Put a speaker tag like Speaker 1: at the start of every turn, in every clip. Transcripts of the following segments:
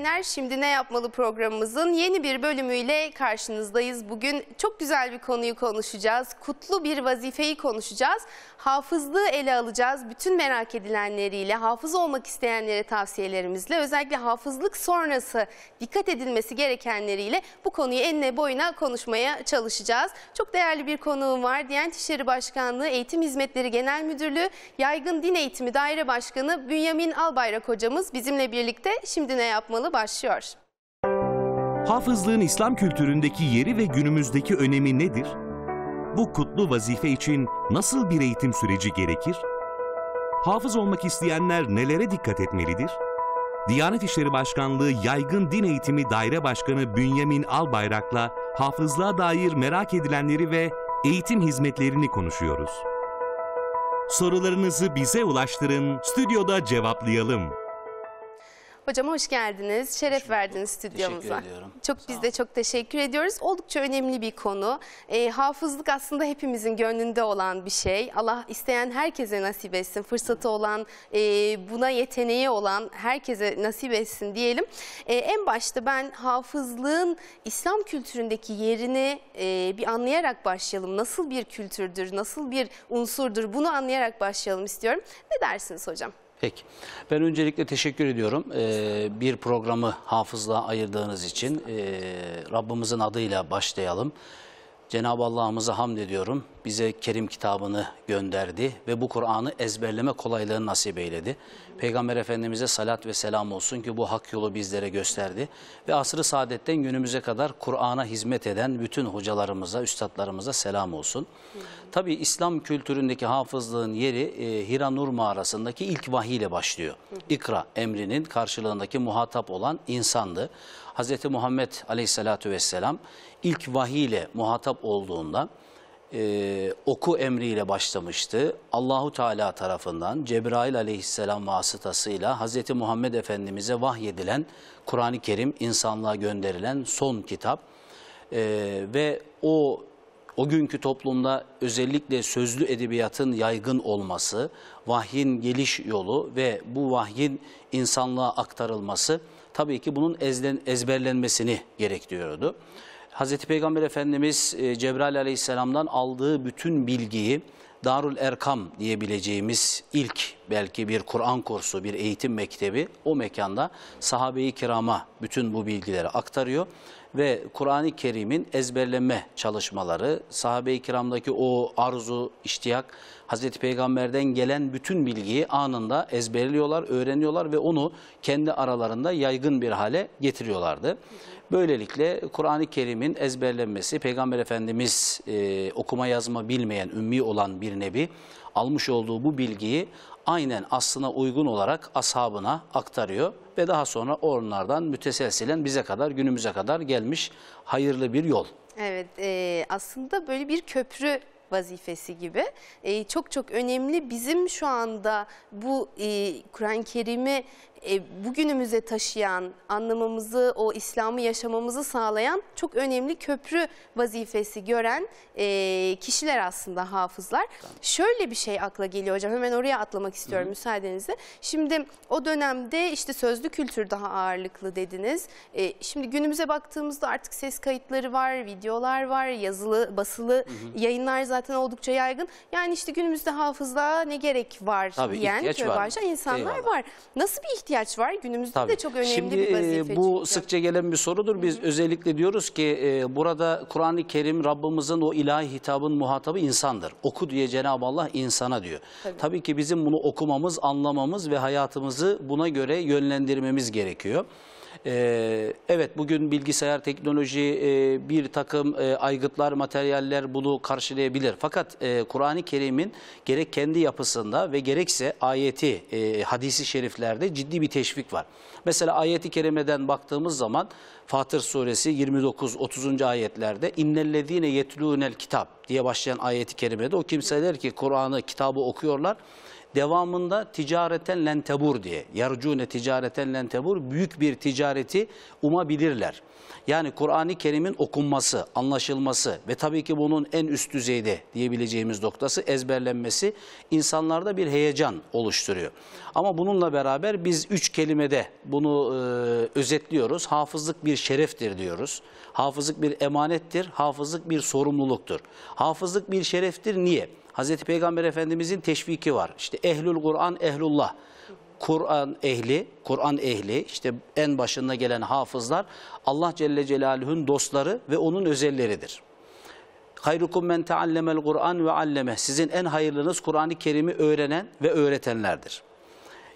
Speaker 1: izleyenler şimdi ne yapmalı programımızın yeni bir bölümüyle karşınızdayız. Bugün çok güzel bir konuyu konuşacağız. Kutlu bir vazifeyi konuşacağız. Hafızlığı ele alacağız. Bütün merak edilenleriyle, hafız olmak isteyenlere tavsiyelerimizle, özellikle hafızlık sonrası dikkat edilmesi gerekenleriyle bu konuyu enine boyuna konuşmaya çalışacağız. Çok değerli bir konuğum var. Diyanet İşleri Başkanlığı Eğitim Hizmetleri Genel Müdürlüğü Yaygın Din Eğitimi Daire Başkanı Bünyamin Albayrak hocamız bizimle birlikte şimdi ne yapmalı başlıyor.
Speaker 2: Hafızlığın İslam kültüründeki yeri ve günümüzdeki önemi nedir? Bu kutlu vazife için nasıl bir eğitim süreci gerekir? Hafız olmak isteyenler nelere dikkat etmelidir? Diyanet İşleri Başkanlığı Yaygın Din Eğitimi Daire Başkanı Bünyamin Albayrak'la hafızlığa dair merak edilenleri ve eğitim hizmetlerini konuşuyoruz. Sorularınızı bize ulaştırın, stüdyoda cevaplayalım.
Speaker 1: Hocam hoş geldiniz. Şeref hoş verdiniz stüdyomuza. Teşekkür ediyorum. Çok Sağ biz de çok teşekkür ediyoruz. Oldukça önemli bir konu. E, hafızlık aslında hepimizin gönlünde olan bir şey. Allah isteyen herkese nasip etsin. Fırsatı olan, e, buna yeteneği olan herkese nasip etsin diyelim. E, en başta ben hafızlığın İslam kültüründeki yerini e, bir anlayarak başlayalım. Nasıl bir kültürdür, nasıl bir unsurdur bunu anlayarak başlayalım istiyorum. Ne dersiniz hocam? Peki.
Speaker 3: Ben öncelikle teşekkür ediyorum. Ee, bir programı hafızla ayırdığınız için e, Rabbimizin adıyla başlayalım. Cenab-ı Allah'ımıza hamd ediyorum. Bize Kerim kitabını gönderdi ve bu Kur'an'ı ezberleme kolaylığını nasip eyledi. Peygamber Efendimiz'e salat ve selam olsun ki bu hak yolu bizlere gösterdi. Ve asrı saadetten günümüze kadar Kur'an'a hizmet eden bütün hocalarımıza, üstadlarımıza selam olsun. Tabi İslam kültüründeki hafızlığın yeri e, Hira Nur mağarasındaki ilk vahiy ile başlıyor. İkra emrinin karşılığındaki muhatap olan insandı. Hz. Muhammed aleyhissalatu vesselam ilk vahiy ile muhatap olduğunda e, oku emriyle başlamıştı. Allahu Teala tarafından Cebrail aleyhisselam vasıtasıyla Hz. Muhammed Efendimiz'e vahyedilen Kur'an-ı Kerim insanlığa gönderilen son kitap e, ve o o günkü toplumda özellikle sözlü edebiyatın yaygın olması, vahyin geliş yolu ve bu vahyin insanlığa aktarılması tabii ki bunun ezlen, ezberlenmesini gerektiriyordu. Hazreti Peygamber Efendimiz e, Cebrail Aleyhisselam'dan aldığı bütün bilgiyi Darul Erkam diyebileceğimiz ilk belki bir Kur'an kursu, bir eğitim mektebi o mekanda sahabe-i kirama bütün bu bilgileri aktarıyor ve Kur'an-ı Kerim'in ezberlenme çalışmaları, sahabe-i kiramdaki o arzu, iştiyak Hazreti Peygamber'den gelen bütün bilgiyi anında ezberliyorlar, öğreniyorlar ve onu kendi aralarında yaygın bir hale getiriyorlardı. Böylelikle Kur'an-ı Kerim'in ezberlenmesi, Peygamber Efendimiz e, okuma yazma bilmeyen, ümmi olan bir nebi almış olduğu bu bilgiyi aynen aslına uygun olarak ashabına aktarıyor ve daha sonra onlardan müteselsilen bize kadar günümüze kadar gelmiş hayırlı bir yol.
Speaker 1: Evet e, aslında böyle bir köprü vazifesi gibi e, çok çok önemli. Bizim şu anda bu e, Kur'an-ı Kerim'i e, bugünümüze taşıyan, anlamamızı, o İslam'ı yaşamamızı sağlayan çok önemli köprü vazifesi gören e, kişiler aslında hafızlar. Şöyle bir şey akla geliyor hocam, hemen oraya atlamak istiyorum Hı -hı. müsaadenizle. Şimdi o dönemde işte sözlü kültür daha ağırlıklı dediniz. E, şimdi günümüze baktığımızda artık ses kayıtları var, videolar var, yazılı, basılı Hı -hı. yayınlar zaten oldukça yaygın. Yani işte günümüzde hafızlığa ne gerek var Tabii, diyen köy var. insanlar Eyvallah. var. Nasıl bir ihtiyaç? ihtiyaç var. Günümüzde Tabii. de çok önemli Şimdi, bir e, vazife. Bu
Speaker 3: çünkü. sıkça gelen bir sorudur. Biz Hı -hı. özellikle diyoruz ki e, burada Kur'an-ı Kerim Rabbimizin o ilahi hitabın muhatabı insandır. Oku diye Cenab-ı Allah insana diyor. Tabii. Tabii ki bizim bunu okumamız, anlamamız ve hayatımızı buna göre yönlendirmemiz gerekiyor. Ee, evet bugün bilgisayar teknoloji e, bir takım e, aygıtlar, materyaller bunu karşılayabilir. Fakat e, Kur'an-ı Kerim'in gerek kendi yapısında ve gerekse ayeti, hadisi şeriflerde ciddi bir teşvik var. Mesela ayeti kerimeden baktığımız zaman Fatır suresi 29-30. ayetlerde innellezine yetlûnel kitap diye başlayan ayeti kerimede o kimseler ki Kur'an'ı, kitabı okuyorlar Devamında ticareten lentebur diye. Yarcune ticareten lentebur. Büyük bir ticareti umabilirler. Yani Kur'an-ı Kerim'in okunması, anlaşılması ve tabii ki bunun en üst düzeyde diyebileceğimiz noktası ezberlenmesi insanlarda bir heyecan oluşturuyor. Ama bununla beraber biz üç kelimede bunu e, özetliyoruz. Hafızlık bir şereftir diyoruz. Hafızlık bir emanettir, hafızlık bir sorumluluktur. Hafızlık bir şereftir niye? Hazreti Peygamber Efendimizin teşviki var. İşte ehlül Kur'an, ehlullah. Kur'an ehli, Kur'an ehli, işte en başında gelen hafızlar Allah Celle Celaluhu'nun dostları ve onun özelleridir. Hayrukum men taallemel Kur'an ve alleme. Sizin en hayırlınız Kur'an-ı Kerim'i öğrenen ve öğretenlerdir.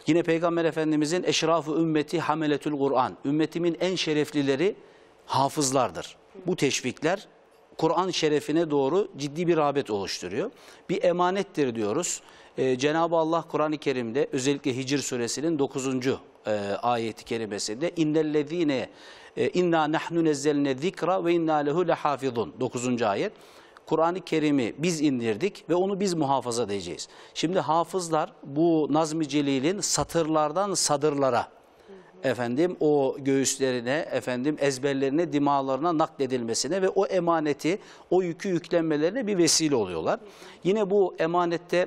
Speaker 3: Yine Peygamber Efendimizin eşrafı ümmeti hameletül Kur'an. Ümmetimin en şereflileri hafızlardır. Bu teşvikler Kur'an şerefine doğru ciddi bir rağbet oluşturuyor. Bir emanettir diyoruz. Ee, Cenab-ı Allah Kur'an-ı Kerim'de özellikle Hicr suresinin 9. E, ayeti kerimesinde innellezine e, inna nahnu nezzelne zikra ve inna lehu lehafizun 9. ayet. Kur'an-ı Kerim'i biz indirdik ve onu biz muhafaza edeceğiz. Şimdi hafızlar bu Nazmi Celil'in satırlardan sadırlara efendim o göğüslerine, efendim ezberlerine, dimalarına nakledilmesine ve o emaneti, o yükü yüklenmelerine bir vesile oluyorlar. Yine bu emanette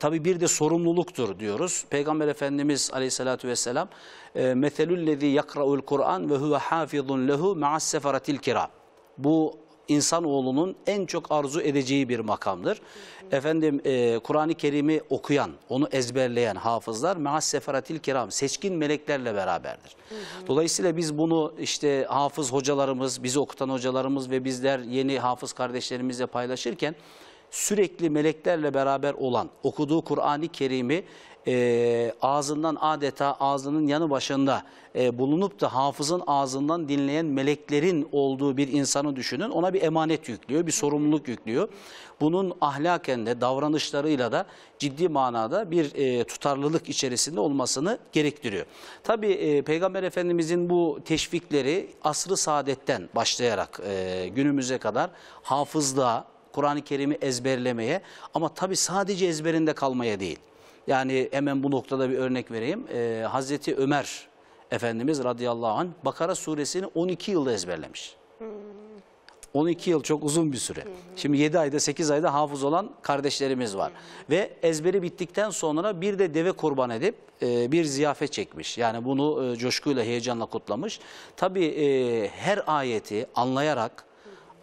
Speaker 3: Tabi bir de sorumluluktur diyoruz. Peygamber Efendimiz Aleyhisselatü vesselam مَثَلُ الَّذ۪ي يَقْرَعُ الْقُرْآنِ وَهُوَ حَافِظٌ لَهُ مَعَ السَّفَرَةِ الْكِرَامِ Bu insanoğlunun en çok arzu edeceği bir makamdır. Efendim e, Kur'an-ı Kerim'i okuyan, onu ezberleyen hafızlar meas seferatil kiram, seçkin meleklerle beraberdir. Hı hı. Dolayısıyla biz bunu işte hafız hocalarımız, bizi okutan hocalarımız ve bizler yeni hafız kardeşlerimizle paylaşırken sürekli meleklerle beraber olan, okuduğu Kur'an-ı Kerim'i e, ağzından adeta ağzının yanı başında e, bulunup da hafızın ağzından dinleyen meleklerin olduğu bir insanı düşünün. Ona bir emanet yüklüyor, bir sorumluluk yüklüyor. Bunun ahlaken de davranışlarıyla da ciddi manada bir e, tutarlılık içerisinde olmasını gerektiriyor. Tabi e, Peygamber Efendimizin bu teşvikleri asrı saadetten başlayarak e, günümüze kadar hafızlığa, Kur'an-ı Kerim'i ezberlemeye ama tabi sadece ezberinde kalmaya değil. Yani hemen bu noktada bir örnek vereyim. Ee, Hazreti Ömer Efendimiz radıyallahu anh Bakara suresini 12 yılda ezberlemiş. 12 yıl çok uzun bir süre. Şimdi 7 ayda 8 ayda hafız olan kardeşlerimiz var. Ve ezberi bittikten sonra bir de deve kurban edip e, bir ziyafet çekmiş. Yani bunu e, coşkuyla heyecanla kutlamış. Tabi e, her ayeti anlayarak,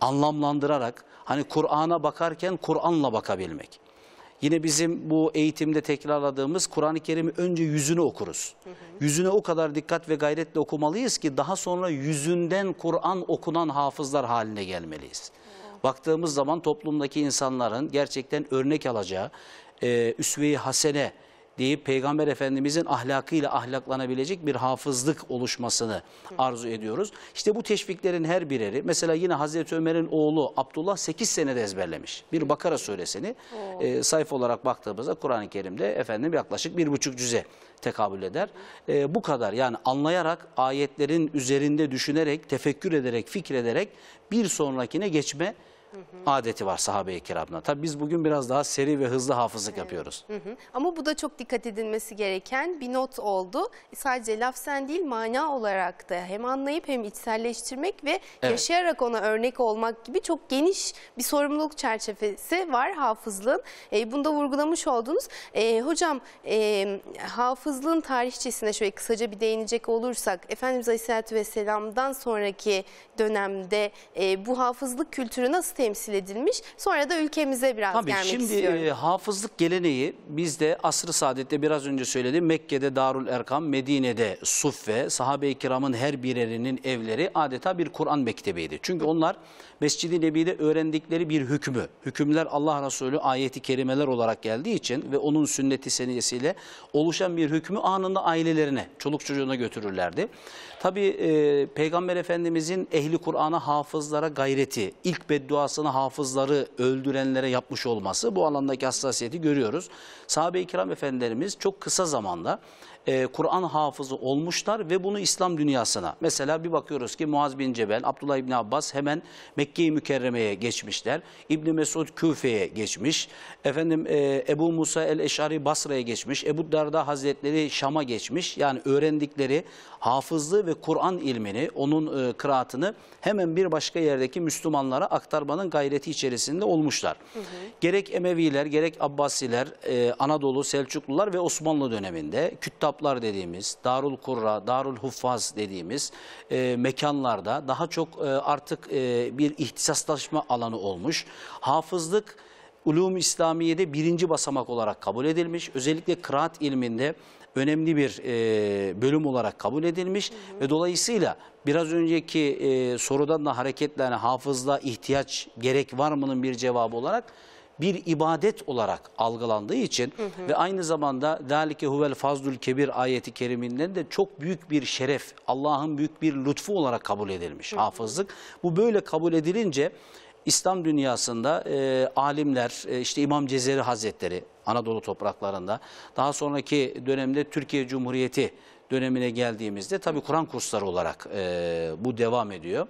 Speaker 3: anlamlandırarak Hani Kur'an'a bakarken Kur'an'la bakabilmek. Yine bizim bu eğitimde tekrarladığımız Kur'an-ı Kerim'i önce yüzünü okuruz. Hı hı. Yüzüne o kadar dikkat ve gayretle okumalıyız ki daha sonra yüzünden Kur'an okunan hafızlar haline gelmeliyiz. Hı. Baktığımız zaman toplumdaki insanların gerçekten örnek alacağı, e, üsve-i hasene, deyip Peygamber Efendimizin ahlakıyla ahlaklanabilecek bir hafızlık oluşmasını arzu ediyoruz. İşte bu teşviklerin her bireri mesela yine Hazreti Ömer'in oğlu Abdullah 8 senede ezberlemiş. Bir Bakara suresini Oo. e, sayfa olarak baktığımızda Kur'an-ı Kerim'de efendim yaklaşık bir buçuk cüze tekabül eder. E, bu kadar yani anlayarak ayetlerin üzerinde düşünerek, tefekkür ederek, fikrederek bir sonrakine geçme adeti var sahabe-i kiramda. Tabi biz bugün biraz daha seri ve hızlı hafızlık evet. yapıyoruz.
Speaker 1: Hı hı. Ama bu da çok dikkat edilmesi gereken bir not oldu. Sadece laf sen değil mana olarak da hem anlayıp hem içselleştirmek ve evet. yaşayarak ona örnek olmak gibi çok geniş bir sorumluluk çerçevesi var hafızlığın. E, bunu da vurgulamış oldunuz. E, hocam e, hafızlığın tarihçesine şöyle kısaca bir değinecek olursak Efendimiz Aleyhisselatü Vesselam'dan sonraki dönemde e, bu hafızlık kültürü nasıl temsil edilmiş. Sonra da ülkemize biraz Tabii, gelmek şimdi, istiyorum. Şimdi
Speaker 3: e, hafızlık geleneği bizde asr-ı saadette biraz önce söyledim. Mekke'de Darul Erkam, Medine'de Suffe, sahabe-i kiramın her birerinin evleri adeta bir Kur'an mektebiydi. Çünkü onlar Mescid-i Nebi'de öğrendikleri bir hükmü, hükümler Allah Resulü ayeti kerimeler olarak geldiği için ve onun sünneti seniyesiyle oluşan bir hükmü anında ailelerine, çoluk çocuğuna götürürlerdi. Tabii e, Peygamber Efendimizin ehli Kur'an'a hafızlara gayreti, ilk beddua esasını hafızları öldürenlere yapmış olması bu alandaki hassasiyeti görüyoruz. Sahabe-i kiram efendilerimiz çok kısa zamanda e, Kur'an hafızı olmuşlar ve bunu İslam dünyasına. Mesela bir bakıyoruz ki Muaz bin Cebel, Abdullah İbni Abbas hemen Mekke-i Mükerreme'ye geçmişler. İbni Mesud Küfe'ye geçmiş. Efendim e, Ebu Musa el-Eşari Basra'ya geçmiş. Ebu Darda Hazretleri Şam'a geçmiş. Yani öğrendikleri hafızlığı ve Kur'an ilmini, onun e, kıraatını hemen bir başka yerdeki Müslümanlara aktarmanın gayreti içerisinde olmuşlar. Hı hı. Gerek Emeviler, gerek Abbasiler, e, Anadolu, Selçuklular ve Osmanlı döneminde küttap kitaplar dediğimiz, Darul Kurra, Darul Huffaz dediğimiz e, mekanlarda daha çok e, artık e, bir ihtisaslaşma alanı olmuş. Hafızlık ulum İslamiye'de birinci basamak olarak kabul edilmiş. Özellikle kıraat ilminde önemli bir e, bölüm olarak kabul edilmiş hı hı. ve dolayısıyla biraz önceki e, sorudan da hareketle yani hafızla ihtiyaç gerek var mı'nın bir cevabı olarak bir ibadet olarak algılandığı için hı hı. ve aynı zamanda "Zalike huvel fazlul kebir" ayeti keriminden de çok büyük bir şeref, Allah'ın büyük bir lütfu olarak kabul edilmiş hı hı. hafızlık. Bu böyle kabul edilince İslam dünyasında e, alimler, e, işte İmam Cezeri Hazretleri Anadolu topraklarında, daha sonraki dönemde Türkiye Cumhuriyeti dönemine geldiğimizde tabii Kur'an kursları olarak e, bu devam ediyor.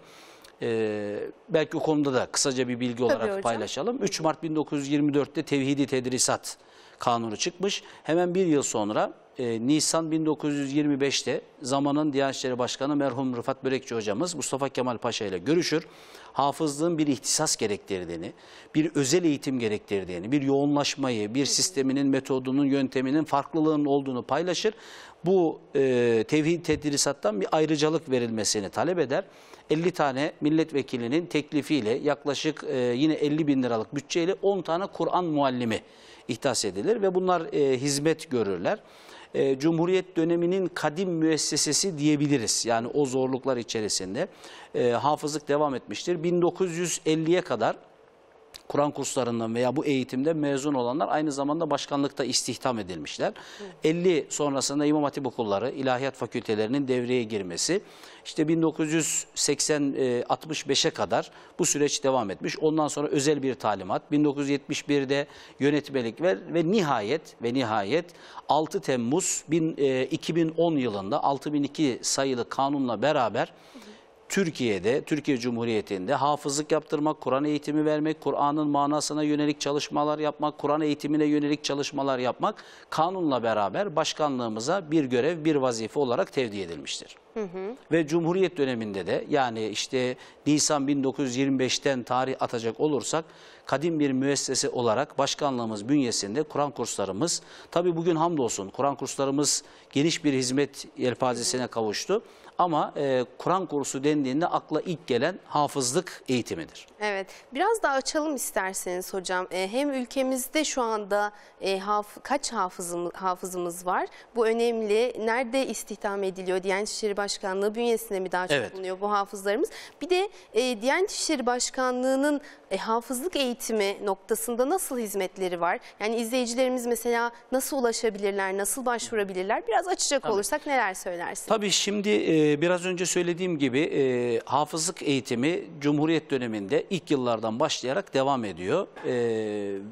Speaker 3: Ee, belki o konuda da kısaca bir bilgi olarak paylaşalım. 3 Mart 1924'te Tevhidi Tedrisat Kanunu çıkmış. Hemen bir yıl sonra e, Nisan 1925'te zamanın Diyanet İşleri Başkanı merhum Rıfat Börekçi hocamız Mustafa Kemal Paşa ile görüşür. Hafızlığın bir ihtisas gerektirdiğini, bir özel eğitim gerektirdiğini, bir yoğunlaşmayı, bir sisteminin, metodunun, yönteminin farklılığının olduğunu paylaşır. Bu e, tevhid tedrisattan bir ayrıcalık verilmesini talep eder. 50 tane milletvekilinin teklifiyle yaklaşık e, yine 50 bin liralık bütçeyle 10 tane Kur'an muallimi ihtas edilir ve bunlar e, hizmet görürler. E, Cumhuriyet döneminin kadim müessesesi diyebiliriz. Yani o zorluklar içerisinde e, hafızlık devam etmiştir. 1950'ye kadar Kur'an kurslarından veya bu eğitimde mezun olanlar aynı zamanda başkanlıkta istihdam edilmişler. Hı. 50 sonrasında İmam Hatip okulları, ilahiyat fakültelerinin devreye girmesi, işte 1980-65'e kadar bu süreç devam etmiş. Ondan sonra özel bir talimat, 1971'de yönetmelik ver ve nihayet ve nihayet 6 Temmuz 2010 e, yılında 6002 sayılı kanunla beraber Türkiye'de, Türkiye Cumhuriyeti'nde hafızlık yaptırmak, Kur'an eğitimi vermek, Kur'an'ın manasına yönelik çalışmalar yapmak, Kur'an eğitimine yönelik çalışmalar yapmak kanunla beraber başkanlığımıza bir görev, bir vazife olarak tevdi edilmiştir. Hı hı. Ve Cumhuriyet döneminde de yani işte Nisan 1925'ten tarih atacak olursak kadim bir müessese olarak başkanlığımız bünyesinde Kur'an kurslarımız, tabi bugün hamdolsun Kur'an kurslarımız geniş bir hizmet yelpazesine kavuştu. Ama e, Kur'an kursu dendiğinde akla ilk gelen hafızlık eğitimidir.
Speaker 1: Evet biraz daha açalım isterseniz hocam. E, hem ülkemizde şu anda e, haf kaç hafızım, hafızımız var? Bu önemli. Nerede istihdam ediliyor? Diyanet İşleri Başkanlığı bünyesinde mi daha çok evet. bulunuyor bu hafızlarımız? Bir de e, Diyanet İşleri Başkanlığı'nın e, hafızlık eğitimi eğitimi noktasında nasıl hizmetleri var? Yani izleyicilerimiz mesela nasıl ulaşabilirler, nasıl başvurabilirler? Biraz açacak Tabii. olursak neler söylersin?
Speaker 3: Tabii şimdi e, biraz önce söylediğim gibi e, hafızlık eğitimi Cumhuriyet döneminde ilk yıllardan başlayarak devam ediyor. E,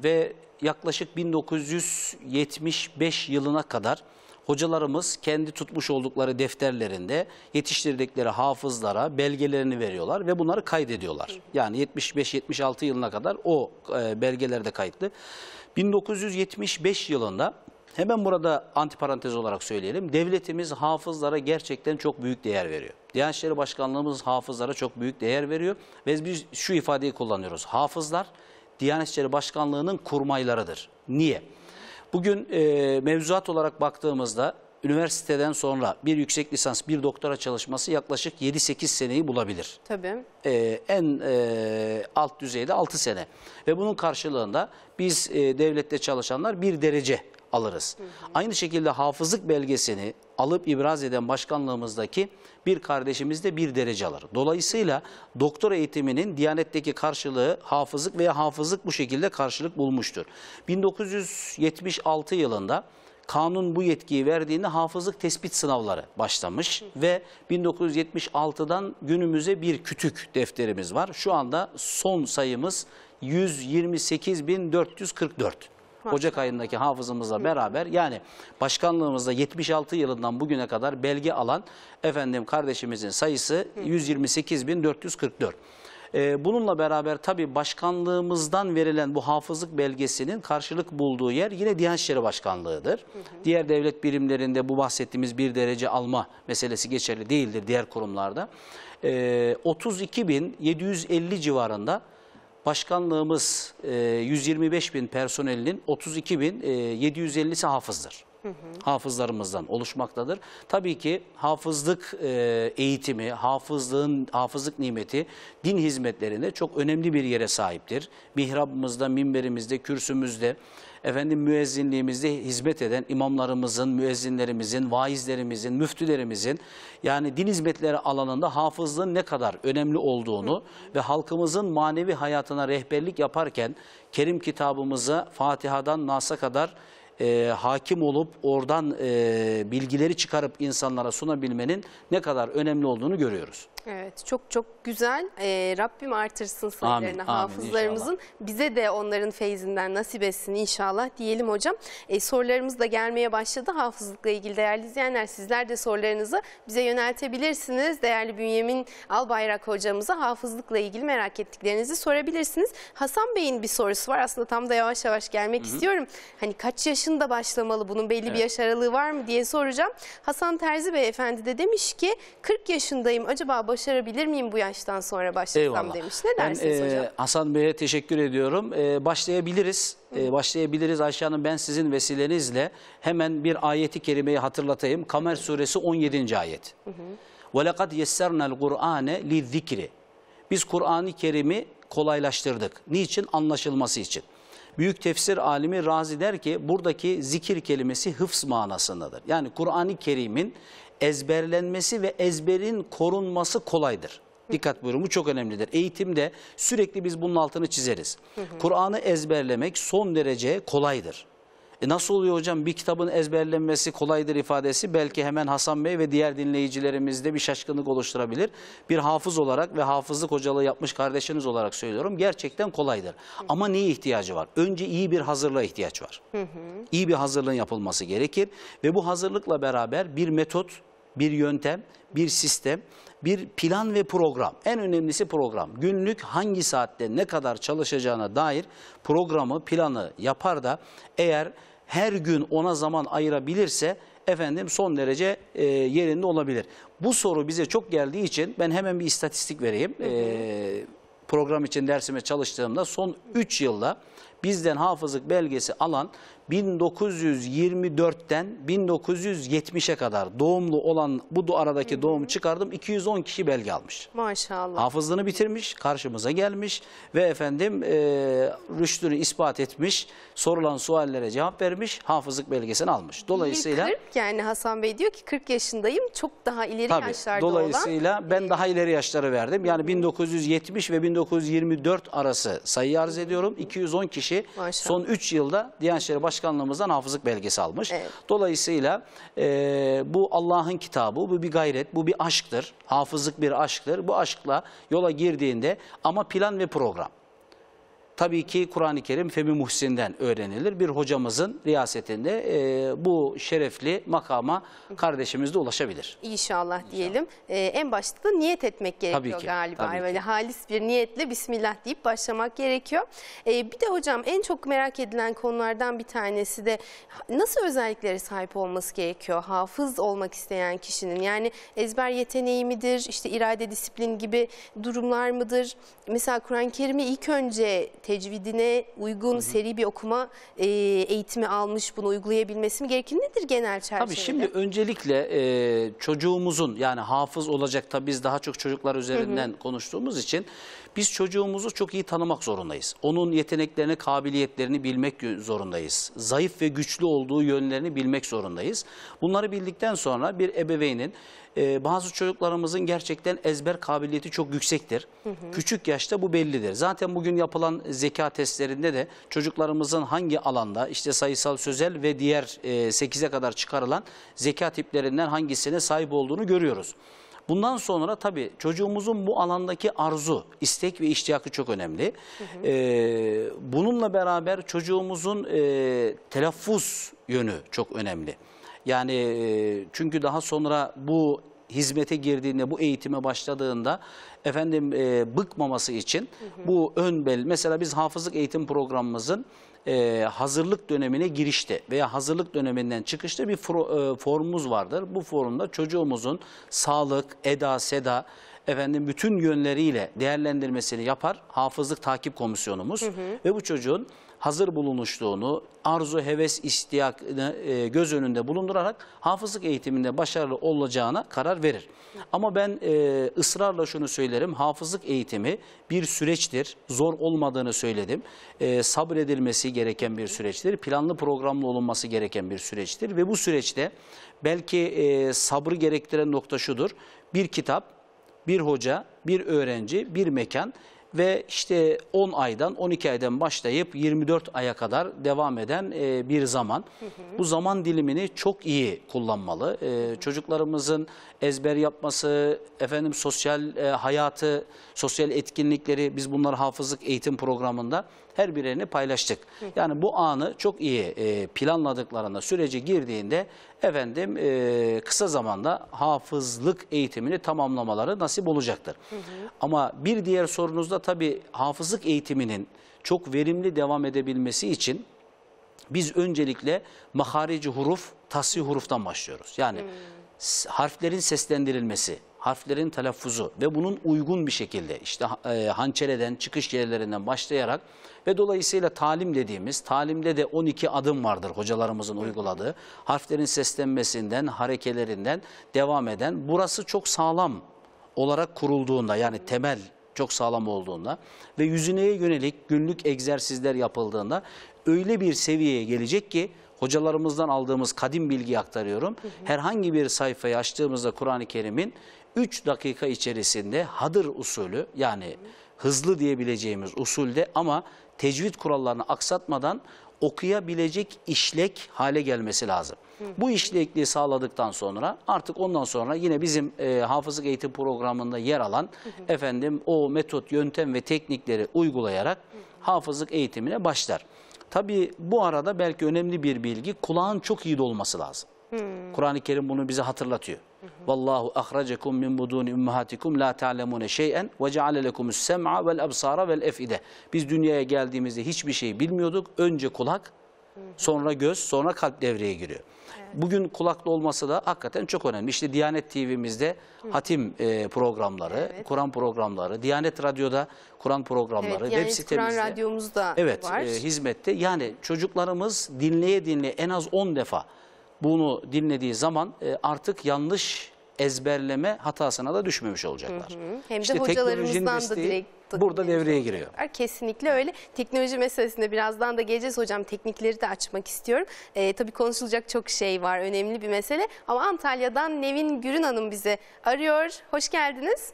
Speaker 3: ve yaklaşık 1975 yılına kadar hocalarımız kendi tutmuş oldukları defterlerinde yetiştirdikleri hafızlara belgelerini veriyorlar ve bunları kaydediyorlar. Yani 75-76 yılına kadar o e, belgelerde kayıtlı. 1975 yılında Hemen burada antiparantez olarak söyleyelim. Devletimiz hafızlara gerçekten çok büyük değer veriyor. Diyanet İşleri Başkanlığımız hafızlara çok büyük değer veriyor. Ve biz şu ifadeyi kullanıyoruz. Hafızlar Diyanet İşleri Başkanlığı'nın kurmaylarıdır. Niye? Bugün e, mevzuat olarak baktığımızda üniversiteden sonra bir yüksek lisans, bir doktora çalışması yaklaşık 7-8 seneyi bulabilir. Tabii. Ee, en e, alt düzeyde 6 sene. Ve bunun karşılığında biz e, devlette çalışanlar bir derece alırız. Hı hı. Aynı şekilde hafızlık belgesini alıp ibraz eden başkanlığımızdaki bir kardeşimiz de bir derece alır. Dolayısıyla doktor eğitiminin Diyanet'teki karşılığı hafızlık veya hafızlık bu şekilde karşılık bulmuştur. 1976 yılında kanun bu yetkiyi verdiğinde hafızlık tespit sınavları başlamış Hı. ve 1976'dan günümüze bir kütük defterimiz var. Şu anda son sayımız 128.444. Ocak ayındaki hafızımızla beraber yani başkanlığımızda 76 yılından bugüne kadar belge alan efendim kardeşimizin sayısı 128.444. Ee, bununla beraber tabii başkanlığımızdan verilen bu hafızlık belgesinin karşılık bulduğu yer yine Diyanet İşleri Başkanlığı'dır. Diğer devlet birimlerinde bu bahsettiğimiz bir derece alma meselesi geçerli değildir diğer kurumlarda. 32.750 ee, civarında başkanlığımız 125 e, bin personelinin 32 bin 750'si e, hafızdır. Hafızlarımızdan oluşmaktadır. Tabii ki hafızlık e, eğitimi, hafızlığın hafızlık nimeti din hizmetlerinde çok önemli bir yere sahiptir. Mihrabımızda, minberimizde, kürsümüzde efendim müezzinliğimizde hizmet eden imamlarımızın, müezzinlerimizin, vaizlerimizin, müftülerimizin yani din hizmetleri alanında hafızlığın ne kadar önemli olduğunu ve halkımızın manevi hayatına rehberlik yaparken Kerim kitabımızı Fatiha'dan Nas'a kadar e, hakim olup oradan e, bilgileri çıkarıp insanlara sunabilmenin ne kadar önemli olduğunu görüyoruz.
Speaker 1: Evet çok çok güzel. Ee, Rabbim artırsın sayılarını hafızlarımızın. inşallah. Bize de onların feyzinden nasip etsin inşallah diyelim hocam. Ee, sorularımız da gelmeye başladı hafızlıkla ilgili değerli izleyenler. Sizler de sorularınızı bize yöneltebilirsiniz. Değerli bünyemin Albayrak hocamıza hafızlıkla ilgili merak ettiklerinizi sorabilirsiniz. Hasan Bey'in bir sorusu var. Aslında tam da yavaş yavaş gelmek Hı -hı. istiyorum. Hani kaç yaşında başlamalı bunun belli evet. bir yaş aralığı var mı diye soracağım. Hasan Terzi Bey efendi de demiş ki 40 yaşındayım acaba baş başarabilir miyim bu yaştan sonra başlasam Eyvallah. demiş. Ne dersiniz ben, hocam? E,
Speaker 3: Hasan Bey'e teşekkür ediyorum. E, başlayabiliriz. E, başlayabiliriz Ayşe Hanım. Ben sizin vesilenizle hemen bir ayeti kerimeyi hatırlatayım. Kamer suresi 17. ayet. وَلَقَدْ يَسَّرْنَا الْقُرْآنَ لِذِّكْرِ Biz Kur'an-ı Kerim'i kolaylaştırdık. Niçin? Anlaşılması için. Büyük tefsir alimi Razi der ki buradaki zikir kelimesi hıfz manasındadır. Yani Kur'an-ı Kerim'in ezberlenmesi ve ezberin korunması kolaydır. Dikkat buyurun bu çok önemlidir. Eğitimde sürekli biz bunun altını çizeriz. Kur'an'ı ezberlemek son derece kolaydır. E nasıl oluyor hocam bir kitabın ezberlenmesi kolaydır ifadesi belki hemen Hasan Bey ve diğer dinleyicilerimizde bir şaşkınlık oluşturabilir. Bir hafız olarak ve hafızlık hocalığı yapmış kardeşiniz olarak söylüyorum gerçekten kolaydır. Hı. Ama neye ihtiyacı var? Önce iyi bir hazırlığa ihtiyaç var. Hı hı. İyi bir hazırlığın yapılması gerekir ve bu hazırlıkla beraber bir metot, bir yöntem, bir sistem, bir plan ve program. En önemlisi program. Günlük hangi saatte ne kadar çalışacağına dair programı, planı yapar da eğer her gün ona zaman ayırabilirse efendim son derece e, yerinde olabilir. Bu soru bize çok geldiği için ben hemen bir istatistik vereyim. E, program için dersime çalıştığımda son 3 yılda bizden hafızlık belgesi alan 1924'ten 1970'e kadar doğumlu olan bu aradaki hı doğumu çıkardım 210 kişi belge almış.
Speaker 1: Maşallah.
Speaker 3: Hafızlığını bitirmiş, karşımıza gelmiş ve efendim e, rüştünü ispat etmiş, sorulan suallere cevap vermiş, hafızlık belgesini almış. Dolayısıyla 40
Speaker 1: yani Hasan Bey diyor ki 40 yaşındayım çok daha ileri tabii, yaşlarda dolayısıyla
Speaker 3: ben daha ileri yaşları verdim. Yani 1970 ve 1924 arası sayı arz ediyorum. 210 kişi Maşallah. son 3 yılda Diyanet İşleri Başkanı başkanlığımızdan hafızlık belgesi almış. Evet. Dolayısıyla e, bu Allah'ın kitabı, bu bir gayret, bu bir aşktır. Hafızlık bir aşktır. Bu aşkla yola girdiğinde ama plan ve program. Tabii ki Kur'an-ı Kerim Femi Muhsin'den öğrenilir. Bir hocamızın riyasetinde e, bu şerefli makama kardeşimiz de ulaşabilir.
Speaker 1: İnşallah diyelim. E, en başta da niyet etmek gerekiyor ki, galiba. tabii ki. halis bir niyetle Bismillah deyip başlamak gerekiyor. E, bir de hocam en çok merak edilen konulardan bir tanesi de nasıl özelliklere sahip olması gerekiyor hafız olmak isteyen kişinin? Yani ezber yeteneği midir, işte irade disiplin gibi durumlar mıdır? Mesela Kur'an-ı Kerim'i ilk önce tecvidine uygun hı hı. seri bir okuma e, eğitimi almış bunu uygulayabilmesi mi gerekir? Nedir genel çerçevede? Tabii şimdi öncelikle
Speaker 3: e, çocuğumuzun yani hafız olacak tabii biz daha çok çocuklar üzerinden hı hı. konuştuğumuz için biz çocuğumuzu çok iyi tanımak zorundayız. Onun yeteneklerini, kabiliyetlerini bilmek zorundayız. Zayıf ve güçlü olduğu yönlerini bilmek zorundayız. Bunları bildikten sonra bir ebeveynin e, bazı çocuklarımızın gerçekten ezber kabiliyeti çok yüksektir. Hı hı. Küçük yaşta bu bellidir. Zaten bugün yapılan zeka testlerinde de çocuklarımızın hangi alanda işte sayısal sözel ve diğer e, 8'e kadar çıkarılan zeka tiplerinden hangisine sahip olduğunu görüyoruz. Bundan sonra tabii çocuğumuzun bu alandaki arzu, istek ve iştiyakı çok önemli. Hı hı. Ee, bununla beraber çocuğumuzun e, telaffuz yönü çok önemli. Yani e, çünkü daha sonra bu hizmete girdiğinde, bu eğitime başladığında efendim e, bıkmaması için hı hı. bu ön bel, mesela biz hafızlık eğitim programımızın e, hazırlık dönemine girişte veya hazırlık döneminden çıkışta bir for, e, formumuz vardır. Bu forumda çocuğumuzun sağlık, eda, seda, efendim bütün yönleriyle değerlendirmesini yapar hafızlık takip komisyonumuz hı hı. ve bu çocuğun hazır bulunuşluğunu, arzu, heves, istiyakını e, göz önünde bulundurarak hafızlık eğitiminde başarılı olacağına karar verir. Ama ben e, ısrarla şunu söylerim, hafızlık eğitimi bir süreçtir, zor olmadığını söyledim. E, sabredilmesi gereken bir süreçtir, planlı programlı olunması gereken bir süreçtir. Ve bu süreçte belki sabrı gerektiren nokta şudur, bir kitap, bir hoca, bir öğrenci, bir mekan ve işte 10 aydan 12 aydan başlayıp 24 aya kadar devam eden e, bir zaman. Hı hı. Bu zaman dilimini çok iyi kullanmalı. E, çocuklarımızın ezber yapması, efendim sosyal e, hayatı, sosyal etkinlikleri biz bunları hafızlık eğitim programında her birini paylaştık. Hı. Yani bu anı çok iyi e, planladıklarında sürece girdiğinde efendim e, kısa zamanda hafızlık eğitimini tamamlamaları nasip olacaktır. Hı hı. Ama bir diğer sorunuzda tabii hafızlık eğitiminin çok verimli devam edebilmesi için biz öncelikle maharici huruf, tasih huruftan başlıyoruz. Yani hmm harflerin seslendirilmesi, harflerin telaffuzu ve bunun uygun bir şekilde işte e, hançereden, çıkış yerlerinden başlayarak ve dolayısıyla talim dediğimiz, talimde de 12 adım vardır hocalarımızın uyguladığı. Harflerin seslenmesinden, harekelerinden devam eden, burası çok sağlam olarak kurulduğunda yani temel çok sağlam olduğunda ve yüzüneye yönelik günlük egzersizler yapıldığında öyle bir seviyeye gelecek ki hocalarımızdan aldığımız kadim bilgi aktarıyorum. Hı hı. Herhangi bir sayfayı açtığımızda Kur'an-ı Kerim'in 3 dakika içerisinde hadır usulü yani hı hı. hızlı diyebileceğimiz usulde ama tecvid kurallarını aksatmadan okuyabilecek işlek hale gelmesi lazım. Hı. Bu işlekliği sağladıktan sonra artık ondan sonra yine bizim e, hafızlık eğitim programında yer alan hı hı. efendim o metot, yöntem ve teknikleri uygulayarak hı hı. hafızlık eğitimine başlar. Tabii bu arada belki önemli bir bilgi kulağın çok iyi dolması lazım. Hmm. Kur'an-ı Kerim bunu bize hatırlatıyor. Vallahu ahracekum min budun ummahatikum la ta'lemune şey'en ve ceale lekumus sem'a vel absara vel efide. Biz dünyaya geldiğimizde hiçbir şey bilmiyorduk. Önce kulak, sonra göz, sonra kalp devreye giriyor bugün kulaklı olması da hakikaten çok önemli. İşte Diyanet TV'mizde hatim e, programları, evet. Kur'an programları, Diyanet Radyo'da Kur'an programları, evet, web sitemizde. Kur'an
Speaker 1: radyomuzda evet, e, var. Evet,
Speaker 3: hizmette. Yani çocuklarımız dinleye dinleye en az 10 defa bunu dinlediği zaman e, artık yanlış ezberleme hatasına da düşmemiş olacaklar. Hı
Speaker 1: hı. Hem de işte hocalarımızdan da direkt
Speaker 3: mutlaka burada devreye giriyor.
Speaker 1: Kesinlikle öyle. Teknoloji meselesinde birazdan da geleceğiz hocam. Teknikleri de açmak istiyorum. Ee, tabii konuşulacak çok şey var. Önemli bir mesele. Ama Antalya'dan Nevin Gürün Hanım bizi arıyor. Hoş geldiniz.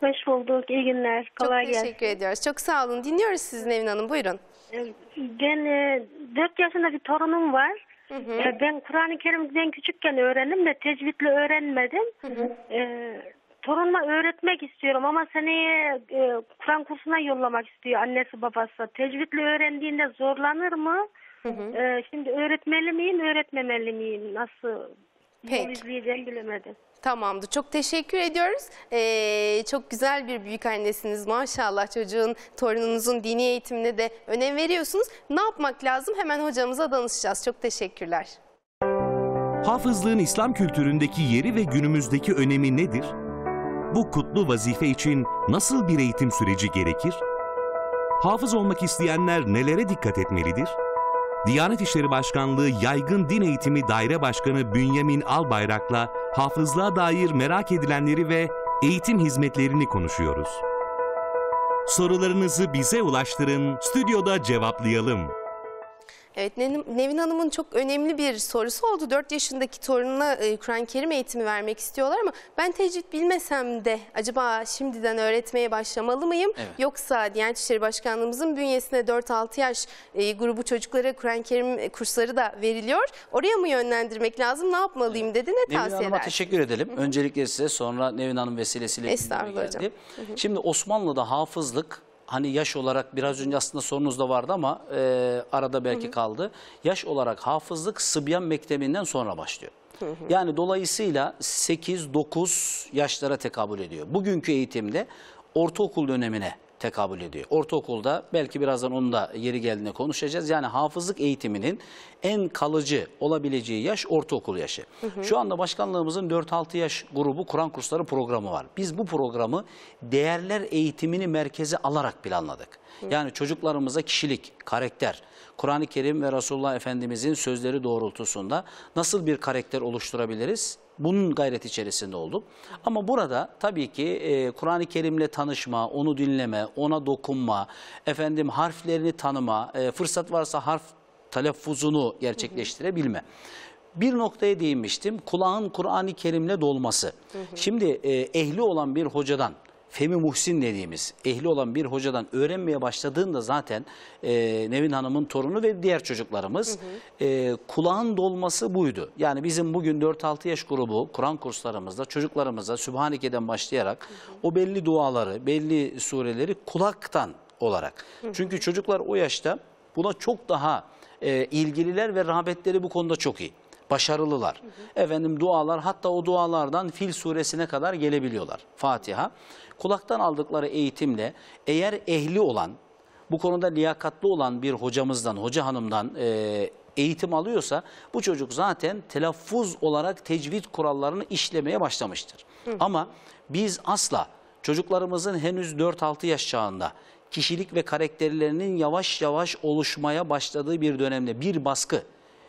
Speaker 1: Hoş bulduk. İyi günler. Kolay gelsin. Çok teşekkür gelsin. ediyoruz. Çok sağ olun. Dinliyoruz sizi Nevin Hanım. Buyurun. Ben e, 4 yaşında bir torunum var.
Speaker 4: Hı hı. E, ben
Speaker 1: Kur'an-ı Kerim'den küçükken öğrendim de
Speaker 4: tecvidle öğrenmedim. Hı hı. E, Torunuma öğretmek istiyorum ama seneye e, Kur'an kursuna yollamak istiyor annesi babası. Tecvidle öğrendiğinde zorlanır mı? Hı hı. E, şimdi öğretmeli miyim, öğretmemeli miyim? Nasıl Peki. izleyeceğim bilemedim.
Speaker 1: Tamamdır. Çok teşekkür ediyoruz. Ee, çok güzel bir büyük annesiniz maşallah. Çocuğun, torununuzun dini eğitimine de önem veriyorsunuz. Ne yapmak lazım? Hemen hocamıza danışacağız. Çok teşekkürler.
Speaker 2: Hafızlığın İslam kültüründeki yeri ve günümüzdeki önemi nedir? Bu kutlu vazife için nasıl bir eğitim süreci gerekir? Hafız olmak isteyenler nelere dikkat etmelidir? Diyanet İşleri Başkanlığı Yaygın Din Eğitimi Daire Başkanı Bünyamin Albayrak'la hafızlığa dair merak edilenleri ve eğitim hizmetlerini konuşuyoruz. Sorularınızı bize ulaştırın, stüdyoda cevaplayalım.
Speaker 1: Evet Nevin Hanım'ın çok önemli bir sorusu oldu. 4 yaşındaki torununa e, Kur'an-ı Kerim eğitimi vermek istiyorlar ama ben tecvid bilmesem de acaba şimdiden öğretmeye başlamalı mıyım? Evet. Yoksa Diyanet İşleri Başkanlığımızın bünyesine 4-6 yaş e, grubu çocuklara Kur'an-ı Kerim e, kursları da veriliyor. Oraya mı yönlendirmek lazım? Ne yapmalıyım dedi. Ne Nevin tavsiye Nevin Hanım'a
Speaker 3: teşekkür edelim. Öncelikle size sonra Nevin Hanım vesilesiyle. Estağfurullah hocam. Şimdi Osmanlı'da hafızlık hani yaş olarak biraz önce aslında sorunuzda vardı ama e, arada belki hı hı. kaldı. Yaş olarak hafızlık Sıbyan Mektebi'nden sonra başlıyor. Hı hı. Yani dolayısıyla 8-9 yaşlara tekabül ediyor. Bugünkü eğitimde ortaokul dönemine tekabül ediyor. Ortaokulda belki birazdan onu da yeri geldiğinde konuşacağız. Yani hafızlık eğitiminin en kalıcı olabileceği yaş ortaokul yaşı. Hı hı. Şu anda başkanlığımızın 4-6 yaş grubu Kur'an kursları programı var. Biz bu programı değerler eğitimini merkeze alarak planladık. Hı. Yani çocuklarımıza kişilik, karakter, Kur'an-ı Kerim ve Resulullah Efendimizin sözleri doğrultusunda nasıl bir karakter oluşturabiliriz? Bunun gayret içerisinde olduk. Ama burada tabii ki e, Kur'an-ı Kerim'le tanışma, onu dinleme, ona dokunma, efendim harflerini tanıma, e, fırsat varsa harf telaffuzunu gerçekleştirebilme. bir noktaya değinmiştim. Kulağın Kur'an-ı Kerim'le dolması. Şimdi e, ehli olan bir hocadan Femi Muhsin dediğimiz ehli olan bir hocadan öğrenmeye başladığında zaten e, Nevin Hanım'ın torunu ve diğer çocuklarımız hı hı. E, kulağın dolması buydu. Yani bizim bugün 4-6 yaş grubu Kur'an kurslarımızda çocuklarımıza Sübhaneke'den başlayarak hı hı. o belli duaları, belli sureleri kulaktan olarak. Hı hı. Çünkü çocuklar o yaşta buna çok daha e, ilgililer ve rağbetleri bu konuda çok iyi başarılılar. Hı hı. Efendim dualar hatta o dualardan Fil suresine kadar gelebiliyorlar. Fatiha. Kulaktan aldıkları eğitimle eğer ehli olan, bu konuda liyakatlı olan bir hocamızdan, hoca hanımdan e, eğitim alıyorsa bu çocuk zaten telaffuz olarak tecvid kurallarını işlemeye başlamıştır. Hı. Ama biz asla çocuklarımızın henüz 4-6 yaş çağında kişilik ve karakterlerinin yavaş yavaş oluşmaya başladığı bir dönemde bir baskı,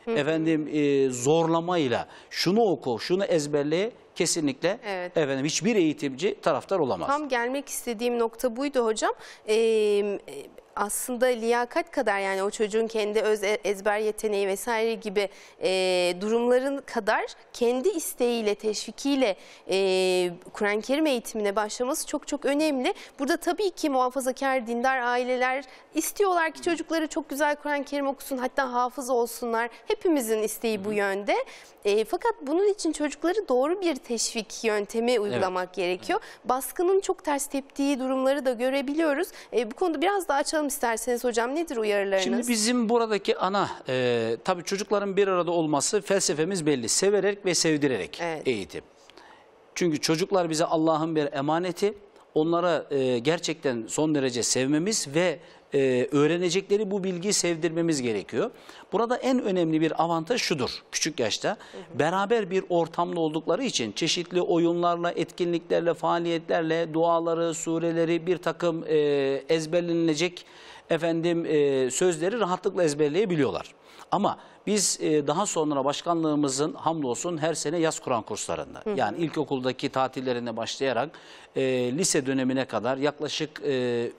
Speaker 1: efendim
Speaker 3: e, zorlamayla şunu oku, şunu ezberle kesinlikle Evet. efendim hiçbir eğitimci taraftar olamaz. Tam
Speaker 1: gelmek istediğim nokta buydu hocam. Ee, aslında liyakat kadar yani o çocuğun kendi öz e, ezber yeteneği vesaire gibi e, durumların kadar kendi isteğiyle, teşvikiyle e, Kur'an-ı Kerim eğitimine başlaması çok çok önemli. Burada tabii ki muhafazakar, dindar aileler istiyorlar ki çocukları çok güzel Kur'an-ı Kerim okusun, hatta hafız olsunlar. Hepimizin isteği bu yönde. E, fakat bunun için çocukları doğru bir teşvik yöntemi uygulamak evet. gerekiyor. Baskının çok ters teptiği durumları da görebiliyoruz. E, bu konuda biraz daha açalım başlayalım isterseniz hocam. Nedir uyarılarınız? Şimdi bizim
Speaker 3: buradaki ana, e, tabii çocukların bir arada olması felsefemiz belli. Severek ve sevdirerek evet. eğitim. Çünkü çocuklar bize Allah'ın bir emaneti. Onlara e, gerçekten son derece sevmemiz ve e, öğrenecekleri bu bilgiyi sevdirmemiz gerekiyor. Burada en önemli bir avantaj şudur küçük yaşta. Hı hı. Beraber bir ortamda oldukları için çeşitli oyunlarla, etkinliklerle, faaliyetlerle duaları, sureleri bir takım e, ezberlenilecek efendim e, sözleri rahatlıkla ezberleyebiliyorlar. Ama biz e, daha sonra başkanlığımızın hamdolsun her sene yaz Kur'an kurslarında Hı. yani ilkokuldaki tatillerine başlayarak e, lise dönemine kadar yaklaşık e,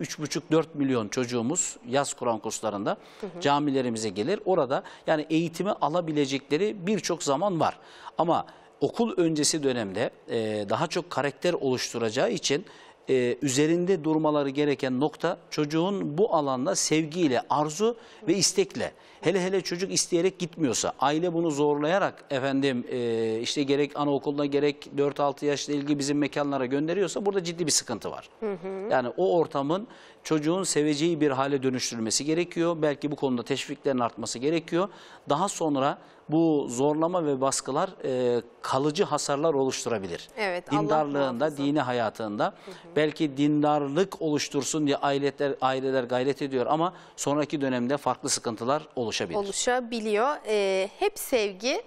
Speaker 3: 3,5-4 milyon çocuğumuz yaz Kur'an kurslarında hı hı. camilerimize gelir. Orada yani eğitimi alabilecekleri birçok zaman var. Ama okul öncesi dönemde e, daha çok karakter oluşturacağı için e, üzerinde durmaları gereken nokta çocuğun bu alanda sevgiyle, arzu ve istekle. Hele hele çocuk isteyerek gitmiyorsa, aile bunu zorlayarak efendim e, işte gerek anaokuluna gerek 4-6 yaşla ilgili bizim mekanlara gönderiyorsa burada ciddi bir sıkıntı var.
Speaker 4: Hı hı. Yani
Speaker 3: o ortamın çocuğun seveceği bir hale dönüştürmesi gerekiyor. Belki bu konuda teşviklerin artması gerekiyor. Daha sonra bu zorlama ve baskılar e, kalıcı hasarlar oluşturabilir.
Speaker 1: Evet, Dindarlığında,
Speaker 3: dini hayatında. Hı hı. Belki dindarlık oluştursun diye aileler, aileler gayret ediyor ama sonraki dönemde farklı sıkıntılar oluşabilir.
Speaker 1: Oluşabiliyor. E, hep sevgi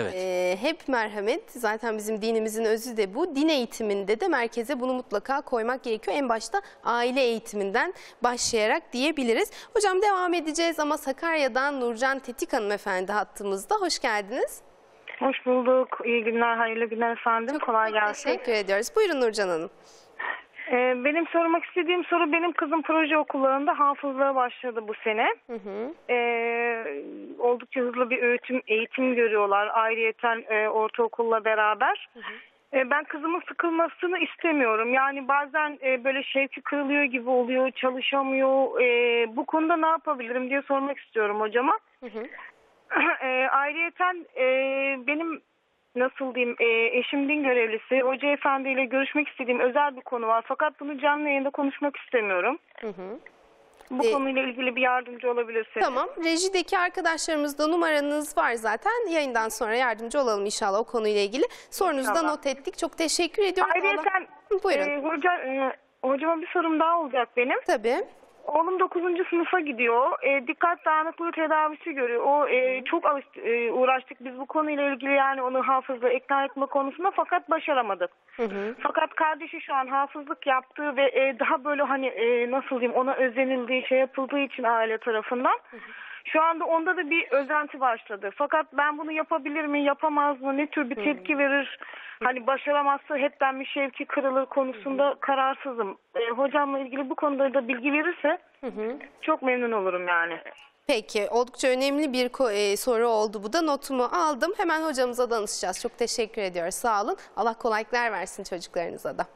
Speaker 1: Evet. E, hep merhamet zaten bizim dinimizin özü de bu. Din eğitiminde de merkeze bunu mutlaka koymak gerekiyor. En başta aile eğitiminden başlayarak diyebiliriz. Hocam devam edeceğiz ama Sakarya'dan Nurcan Tetik hanımefendi hattımızda. Hoş geldiniz. Hoş bulduk. İyi günler, hayırlı günler efendim. Çok Kolay gelsin. Teşekkür ediyoruz. Buyurun Nurcan Hanım. Ee, benim
Speaker 4: sormak istediğim soru benim kızım proje okullarında hafızlığa başladı bu sene. Hı hı. Ee, oldukça hızlı bir öğütüm, eğitim görüyorlar ayrıyeten e, ortaokulla beraber. Hı hı. Ee, ben kızımın sıkılmasını istemiyorum. Yani bazen e, böyle şevki kırılıyor gibi oluyor, çalışamıyor. Ee, bu konuda ne yapabilirim diye sormak istiyorum hocama. Hı hı. Ee, e, ayrıyeten benim nasıl diyeyim e, eşimin görevlisi hoca efendiyle görüşmek istediğim özel bir konu var. Fakat bunu canlı yayında konuşmak istemiyorum. Hı hı. Bu ee, konuyla ilgili bir yardımcı olabilirsiniz. Tamam.
Speaker 1: Rejideki arkadaşlarımızda numaranız var zaten. Yayından sonra yardımcı olalım inşallah o konuyla ilgili. Sorunuzu da not ettik. Çok teşekkür ediyorum. Ayrıca Buyurun. E, hoca, e, hocama
Speaker 4: bir sorum daha olacak benim. Tabii. Oğlum 9. sınıfa gidiyor. E, dikkat dağınıklığı tedavisi görüyor. O e, çok alış, e, uğraştık biz bu konuyla ilgili yani onu hafızla ikna etme konusunda fakat başaramadık. Hı hı. Fakat kardeşi şu an hafızlık yaptığı ve e, daha böyle hani e, nasıl diyeyim ona özenildiği şey yapıldığı için aile tarafından hı hı. Şu anda onda da bir özenti başladı. Fakat ben bunu yapabilir mi, yapamaz mı, ne tür bir tepki hmm. verir? Hani başaramazsa hepten bir şevki kırılır konusunda hmm. kararsızım. E, hocamla ilgili bu konuda da bilgi verirse çok memnun olurum yani.
Speaker 1: Peki oldukça önemli bir e, soru oldu bu da notumu aldım. Hemen hocamıza danışacağız. Çok teşekkür ediyoruz sağ olun. Allah kolaylıklar versin çocuklarınıza da.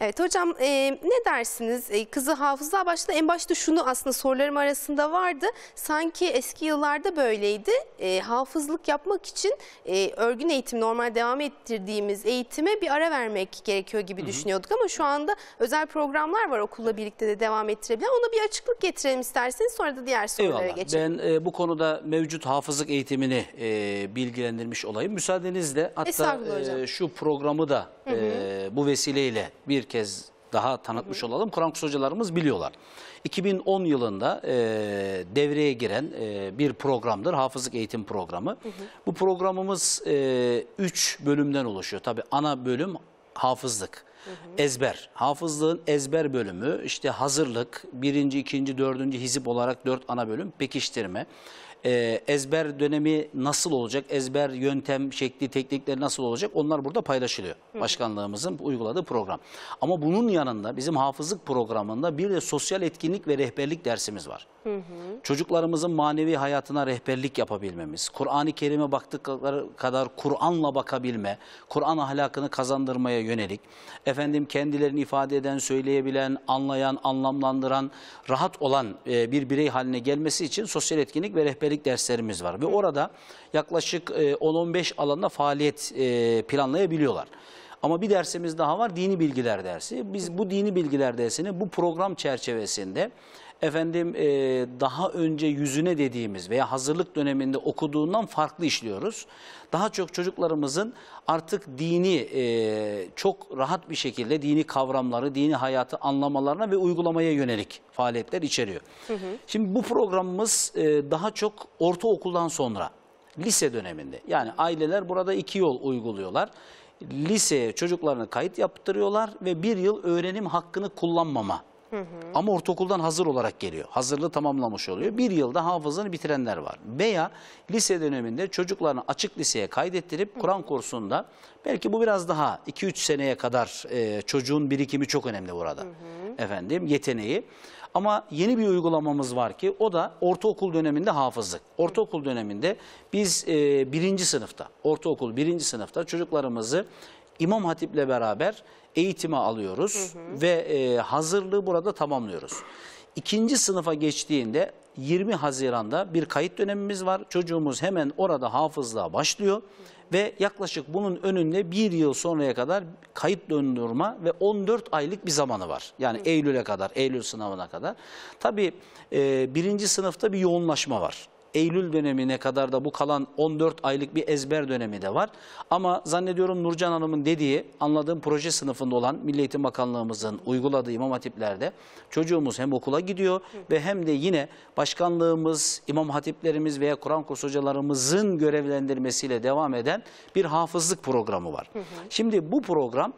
Speaker 1: Evet hocam e, ne dersiniz? E, kızı hafıza başta en başta şunu aslında sorularım arasında vardı. Sanki eski yıllarda böyleydi. E, hafızlık yapmak için e, örgün eğitim normal devam ettirdiğimiz eğitime bir ara vermek gerekiyor gibi Hı -hı. düşünüyorduk. Ama şu anda özel programlar var okulla birlikte de devam ettirebilen. Ona bir açıklık getirelim isterseniz sonra da diğer sorulara Eyvallah. geçelim.
Speaker 3: Ben e, bu konuda mevcut hafızlık eğitimini e, bilgilendirmiş olayım. Müsaadenizle hatta e, şu programı da hı E, bu vesileyle bir kez daha tanıtmış hı hı. olalım. Kur'an kursu hocalarımız biliyorlar. 2010 yılında e, devreye giren e, bir programdır. Hafızlık eğitim programı. Hı hı. Bu programımız 3 e, bölümden oluşuyor. Tabi ana bölüm hafızlık. Ezber. Hafızlığın ezber bölümü işte hazırlık, birinci, ikinci, dördüncü hizip olarak dört ana bölüm, pekiştirme. E, ezber dönemi nasıl olacak, ezber yöntem, şekli, teknikleri nasıl olacak onlar burada paylaşılıyor. Başkanlığımızın uyguladığı program. Ama bunun yanında bizim hafızlık programında bir de sosyal etkinlik ve rehberlik dersimiz var. Çocuklarımızın manevi hayatına rehberlik yapabilmemiz, Kur'an-ı Kerim'e baktıkları kadar Kur'an'la bakabilme, Kur'an ahlakını kazandırmaya yönelik, efendim kendilerini ifade eden, söyleyebilen, anlayan, anlamlandıran, rahat olan e, bir birey haline gelmesi için sosyal etkinlik ve rehberlik gündelik derslerimiz var. Ve orada yaklaşık 10-15 e, alanda faaliyet e, planlayabiliyorlar. Ama bir dersimiz daha var dini bilgiler dersi. Biz bu dini bilgiler dersini bu program çerçevesinde efendim e, daha önce yüzüne dediğimiz veya hazırlık döneminde okuduğundan farklı işliyoruz. Daha çok çocuklarımızın artık dini e, çok rahat bir şekilde dini kavramları, dini hayatı anlamalarına ve uygulamaya yönelik faaliyetler içeriyor. Hı hı. Şimdi bu programımız e, daha çok ortaokuldan sonra lise döneminde yani aileler burada iki yol uyguluyorlar liseye çocuklarını kayıt yaptırıyorlar ve bir yıl öğrenim hakkını kullanmama Hı hı. Ama ortaokuldan hazır olarak geliyor. Hazırlığı tamamlamış oluyor. Bir yılda hafızını bitirenler var. Veya lise döneminde çocuklarını açık liseye kaydettirip Kur'an kursunda belki bu biraz daha 2-3 seneye kadar e, çocuğun birikimi çok önemli burada. Hı hı. Efendim yeteneği. Ama yeni bir uygulamamız var ki o da ortaokul döneminde hafızlık. Ortaokul döneminde biz e, birinci sınıfta, ortaokul birinci sınıfta çocuklarımızı İmam Hatip'le beraber eğitimi alıyoruz hı hı. ve e, hazırlığı burada tamamlıyoruz. İkinci sınıfa geçtiğinde 20 Haziran'da bir kayıt dönemimiz var. Çocuğumuz hemen orada hafızlığa başlıyor ve yaklaşık bunun önünde bir yıl sonraya kadar kayıt döndürme ve 14 aylık bir zamanı var. Yani Eylül'e kadar, Eylül sınavına kadar. Tabii e, birinci sınıfta bir yoğunlaşma var. Eylül dönemine kadar da bu kalan 14 aylık bir ezber dönemi de var. Ama zannediyorum Nurcan Hanım'ın dediği anladığım proje sınıfında olan Milli Eğitim Bakanlığımızın uyguladığı imam hatiplerde çocuğumuz hem okula gidiyor ve hem de yine başkanlığımız, imam hatiplerimiz veya Kur'an kursu hocalarımızın görevlendirmesiyle devam eden bir hafızlık programı var. Şimdi bu program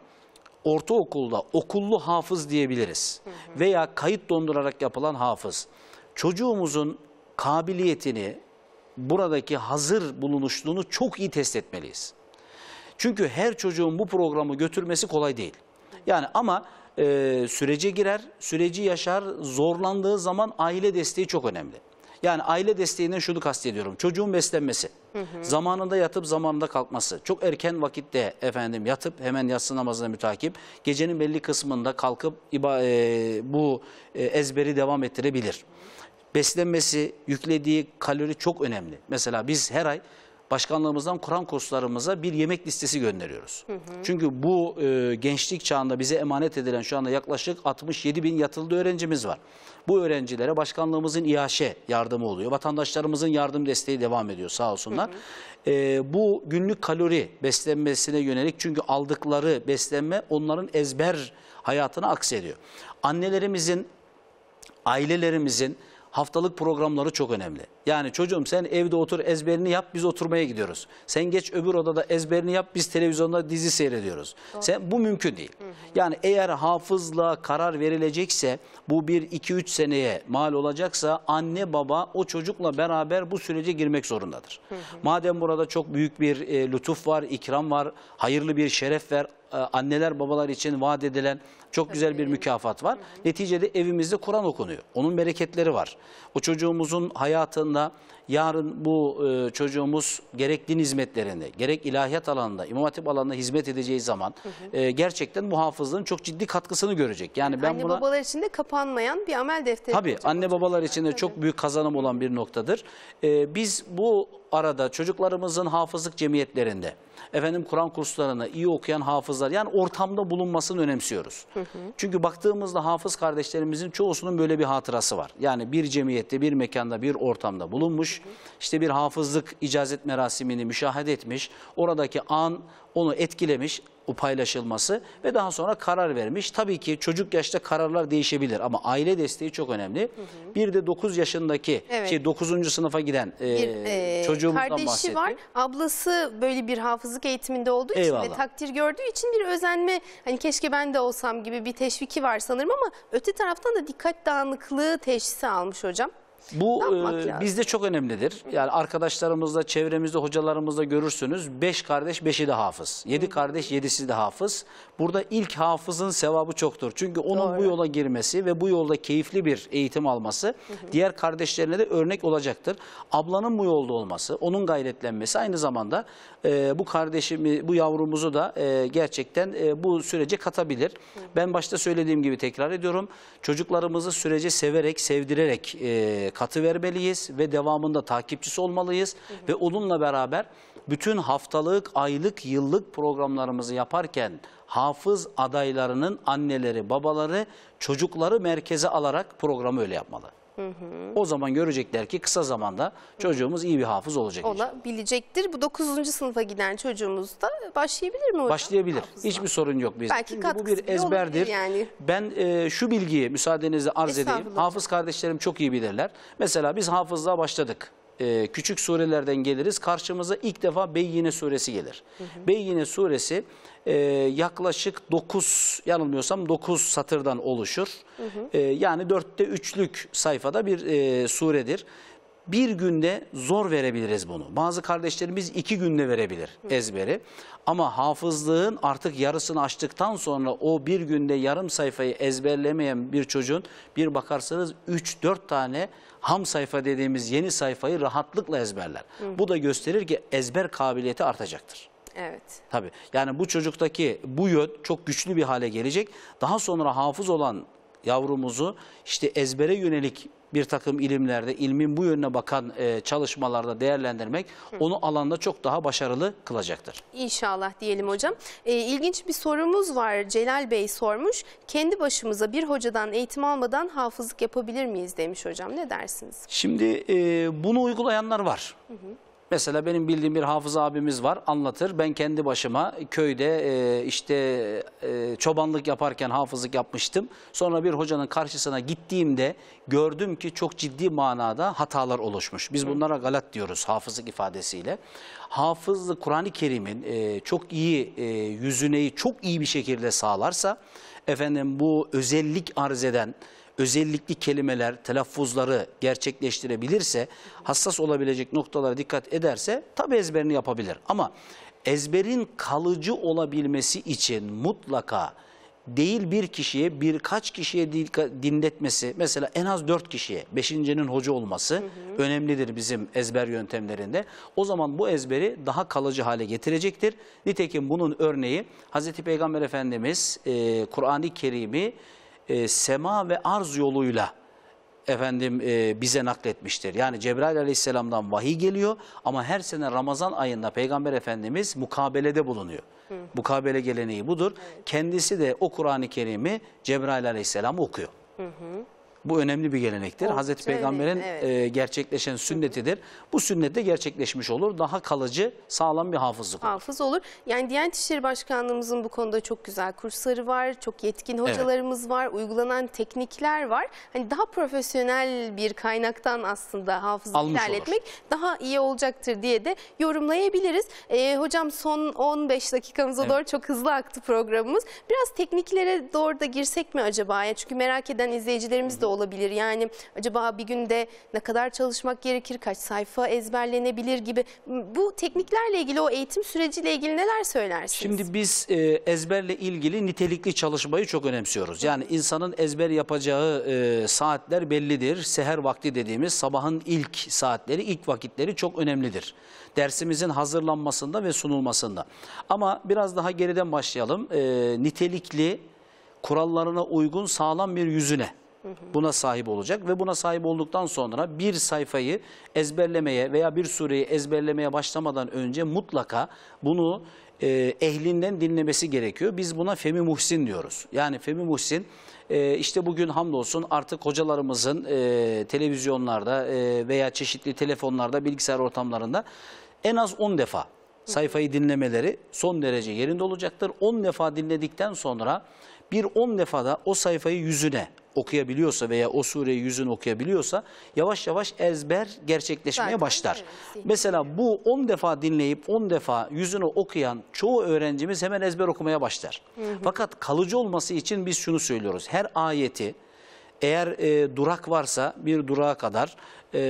Speaker 3: ortaokulda okullu hafız diyebiliriz veya kayıt dondurarak yapılan hafız. Çocuğumuzun kabiliyetini, buradaki hazır bulunuşluğunu çok iyi test etmeliyiz. Çünkü her çocuğun bu programı götürmesi kolay değil. Yani ama e, sürece girer, süreci yaşar, zorlandığı zaman aile desteği çok önemli. Yani aile desteğinden şunu kastediyorum. Çocuğun beslenmesi, hı hı. zamanında yatıp zamanında kalkması. Çok erken vakitte efendim yatıp hemen yatsı namazına mütakip, gecenin belli kısmında kalkıp e, bu e, ezberi devam ettirebilir beslenmesi, yüklediği kalori çok önemli. Mesela biz her ay başkanlığımızdan Kur'an kurslarımıza bir yemek listesi gönderiyoruz. Hı hı. Çünkü bu e, gençlik çağında bize emanet edilen şu anda yaklaşık 67 bin yatılı öğrencimiz var. Bu öğrencilere başkanlığımızın İHŞ yardımı oluyor. Vatandaşlarımızın yardım desteği devam ediyor sağ olsunlar. Hı hı. E, bu günlük kalori beslenmesine yönelik çünkü aldıkları beslenme onların ezber hayatına aksediyor. Annelerimizin, ailelerimizin haftalık programları çok önemli. Yani çocuğum sen evde otur ezberini yap biz oturmaya gidiyoruz. Sen geç öbür odada ezberini yap biz televizyonda dizi seyrediyoruz. Doğru. Sen Bu mümkün değil. Hı hı. Yani eğer hafızla karar verilecekse bu bir iki üç seneye mal olacaksa anne baba o çocukla beraber bu sürece girmek zorundadır. Hı hı. Madem burada çok büyük bir e, lütuf var, ikram var, hayırlı bir şeref var. E, anneler babalar için vaat edilen çok güzel bir mükafat var. Neticede evimizde Kur'an okunuyor. Onun bereketleri var. O çocuğumuzun hayatında yarın bu e, çocuğumuz gerek din hizmetlerini, gerek ilahiyat alanında, imam hatip alanında hizmet edeceği zaman hı hı. E, gerçekten muhafızlığın çok ciddi katkısını görecek. Yani, ben anne buna
Speaker 1: babalar için de kapanmayan bir amel defteri. Tabii
Speaker 3: anne babalar için de çok büyük kazanım olan bir noktadır. E, biz bu arada çocuklarımızın hafızlık cemiyetlerinde efendim Kur'an kurslarını iyi okuyan hafızlar yani ortamda bulunmasını önemsiyoruz. Hı hı. Çünkü baktığımızda hafız kardeşlerimizin çoğusunun böyle bir hatırası var. Yani bir cemiyette, bir mekanda, bir ortamda bulunmuş. Hı hı. işte bir hafızlık icazet merasimini müşahede etmiş. Oradaki an onu etkilemiş o paylaşılması ve daha sonra karar vermiş. Tabii ki çocuk yaşta kararlar değişebilir ama aile desteği çok önemli. Hı hı. Bir de 9 yaşındaki evet. şey 9. sınıfa giden e, bir, e, çocuğumuzdan kardeşi bahsettim. var.
Speaker 1: Ablası böyle bir hafızlık eğitiminde olduğu için Eyvallah. ve takdir gördüğü için bir özenme hani keşke ben de olsam gibi bir teşviki var sanırım ama öte taraftan da dikkat dağınıklığı teşhisi almış hocam.
Speaker 3: Bu e, bizde çok önemlidir. Yani arkadaşlarımızla, çevremizde, hocalarımızla görürsünüz. Beş kardeş, beşi de hafız. Yedi Hı. kardeş, yedisi de hafız. Burada ilk hafızın sevabı çoktur. Çünkü onun Doğru. bu yola girmesi ve bu yolda keyifli bir eğitim alması Hı. diğer kardeşlerine de örnek olacaktır. Ablanın bu yolda olması, onun gayretlenmesi aynı zamanda e, bu kardeşimi, bu yavrumuzu da e, gerçekten e, bu sürece katabilir. Hı. Ben başta söylediğim gibi tekrar ediyorum. Çocuklarımızı sürece severek, sevdirerek... E, e, katı vermeliyiz ve devamında takipçisi olmalıyız. Hı hı. Ve onunla beraber bütün haftalık, aylık, yıllık programlarımızı yaparken hafız adaylarının anneleri, babaları, çocukları merkeze alarak programı öyle yapmalı. Hı hı. O zaman görecekler ki kısa zamanda çocuğumuz iyi bir hafız olacak.
Speaker 1: Olabilecektir. Bu 9. sınıfa giden çocuğumuz da başlayabilir mi hocam?
Speaker 3: Başlayabilir. Hafızla. Hiçbir sorun yok biz. Belki Çünkü bu bir ezberdir. Yani. Ben e, şu bilgiyi müsaadenizle arz edeyim. Hafız kardeşlerim çok iyi bilirler. Mesela biz hafızlığa başladık e, küçük surelerden geliriz. Karşımıza ilk defa Beyyine suresi gelir. Hı hı. Beyyine suresi e, yaklaşık 9 yanılmıyorsam 9 satırdan oluşur. Hı hı. E, yani 4'te 3'lük sayfada bir e, suredir. Bir günde zor verebiliriz bunu. Bazı kardeşlerimiz iki günde verebilir ezberi. Ama hafızlığın artık yarısını açtıktan sonra o bir günde yarım sayfayı ezberlemeyen bir çocuğun bir bakarsanız 3-4 tane ham sayfa dediğimiz yeni sayfayı rahatlıkla ezberler. Hı. Bu da gösterir ki ezber kabiliyeti artacaktır. Evet. Tabii. Yani bu çocuktaki bu yön çok güçlü bir hale gelecek. Daha sonra hafız olan yavrumuzu işte ezbere yönelik bir takım ilimlerde, ilmin bu yönüne bakan e, çalışmalarda değerlendirmek Hı. onu alanda çok daha başarılı kılacaktır.
Speaker 1: İnşallah diyelim hocam. E, ilginç bir sorumuz var. Celal Bey sormuş. Kendi başımıza bir hocadan eğitim almadan hafızlık yapabilir miyiz demiş hocam. Ne dersiniz?
Speaker 3: Şimdi e, bunu uygulayanlar var. Hı hı. Mesela benim bildiğim bir hafız abimiz var anlatır. Ben kendi başıma köyde e, işte e, çobanlık yaparken hafızlık yapmıştım. Sonra bir hocanın karşısına gittiğimde gördüm ki çok ciddi manada hatalar oluşmuş. Biz bunlara galat diyoruz hafızlık ifadesiyle. Hafızlık Kur'an-ı Kerim'in e, çok iyi e, yüzüneyi çok iyi bir şekilde sağlarsa efendim bu özellik arz eden özellikli kelimeler, telaffuzları gerçekleştirebilirse, hassas olabilecek noktalara dikkat ederse tabi ezberini yapabilir. Ama ezberin kalıcı olabilmesi için mutlaka değil bir kişiye birkaç kişiye dinletmesi mesela en az dört kişiye beşincinin hoca olması hı hı. önemlidir bizim ezber yöntemlerinde. O zaman bu ezberi daha kalıcı hale getirecektir. Nitekim bunun örneği Hz. Peygamber Efendimiz e, Kur'an-ı Kerim'i e, sema ve arz yoluyla efendim e, bize nakletmiştir. Yani Cebrail aleyhisselamdan vahiy geliyor ama her sene Ramazan ayında Peygamber Efendimiz mukabelede bulunuyor. Hı. Mukabele geleneği budur. Evet. Kendisi de o Kur'an-ı Kerim'i Cebrail aleyhisselam okuyor. Hı hı. Bu önemli bir gelenektir. Oldukça oh, Hazreti Peygamber'in evet. e, gerçekleşen sünnetidir. Bu sünnet de gerçekleşmiş olur. Daha kalıcı, sağlam bir hafızlık
Speaker 1: olur. Hafız olur. Yani Diyanet İşleri Başkanlığımızın bu konuda çok güzel kursları var, çok yetkin hocalarımız evet. var, uygulanan teknikler var. Hani daha profesyonel bir kaynaktan aslında hafızı Almış ilerletmek daha iyi olacaktır diye de yorumlayabiliriz. E, hocam son 15 dakikamıza evet. doğru çok hızlı aktı programımız. Biraz tekniklere doğru da girsek mi acaba? Yani çünkü merak eden izleyicilerimiz de olur olabilir. Yani acaba bir günde ne kadar çalışmak gerekir, kaç sayfa ezberlenebilir gibi. Bu tekniklerle ilgili o eğitim süreciyle ilgili neler söylersiniz? Şimdi
Speaker 3: biz e, ezberle ilgili nitelikli çalışmayı çok önemsiyoruz. Yani insanın ezber yapacağı e, saatler bellidir. Seher vakti dediğimiz sabahın ilk saatleri, ilk vakitleri çok önemlidir. Dersimizin hazırlanmasında ve sunulmasında. Ama biraz daha geriden başlayalım. E, nitelikli, kurallarına uygun sağlam bir yüzüne Buna sahip olacak ve buna sahip olduktan sonra bir sayfayı ezberlemeye veya bir sureyi ezberlemeye başlamadan önce mutlaka bunu e, ehlinden dinlemesi gerekiyor. Biz buna Femi Muhsin diyoruz. Yani Femi Muhsin e, işte bugün hamdolsun artık hocalarımızın e, televizyonlarda e, veya çeşitli telefonlarda, bilgisayar ortamlarında en az 10 defa sayfayı dinlemeleri son derece yerinde olacaktır. 10 defa dinledikten sonra bir 10 defada o sayfayı yüzüne okuyabiliyorsa veya o sureyi yüzün okuyabiliyorsa yavaş yavaş ezber gerçekleşmeye Zaten, başlar. Mesela bu 10 defa dinleyip 10 defa yüzünü okuyan çoğu öğrencimiz hemen ezber okumaya başlar. Hı hı. Fakat kalıcı olması için biz şunu söylüyoruz. Her ayeti eğer e, durak varsa bir durağa kadar e,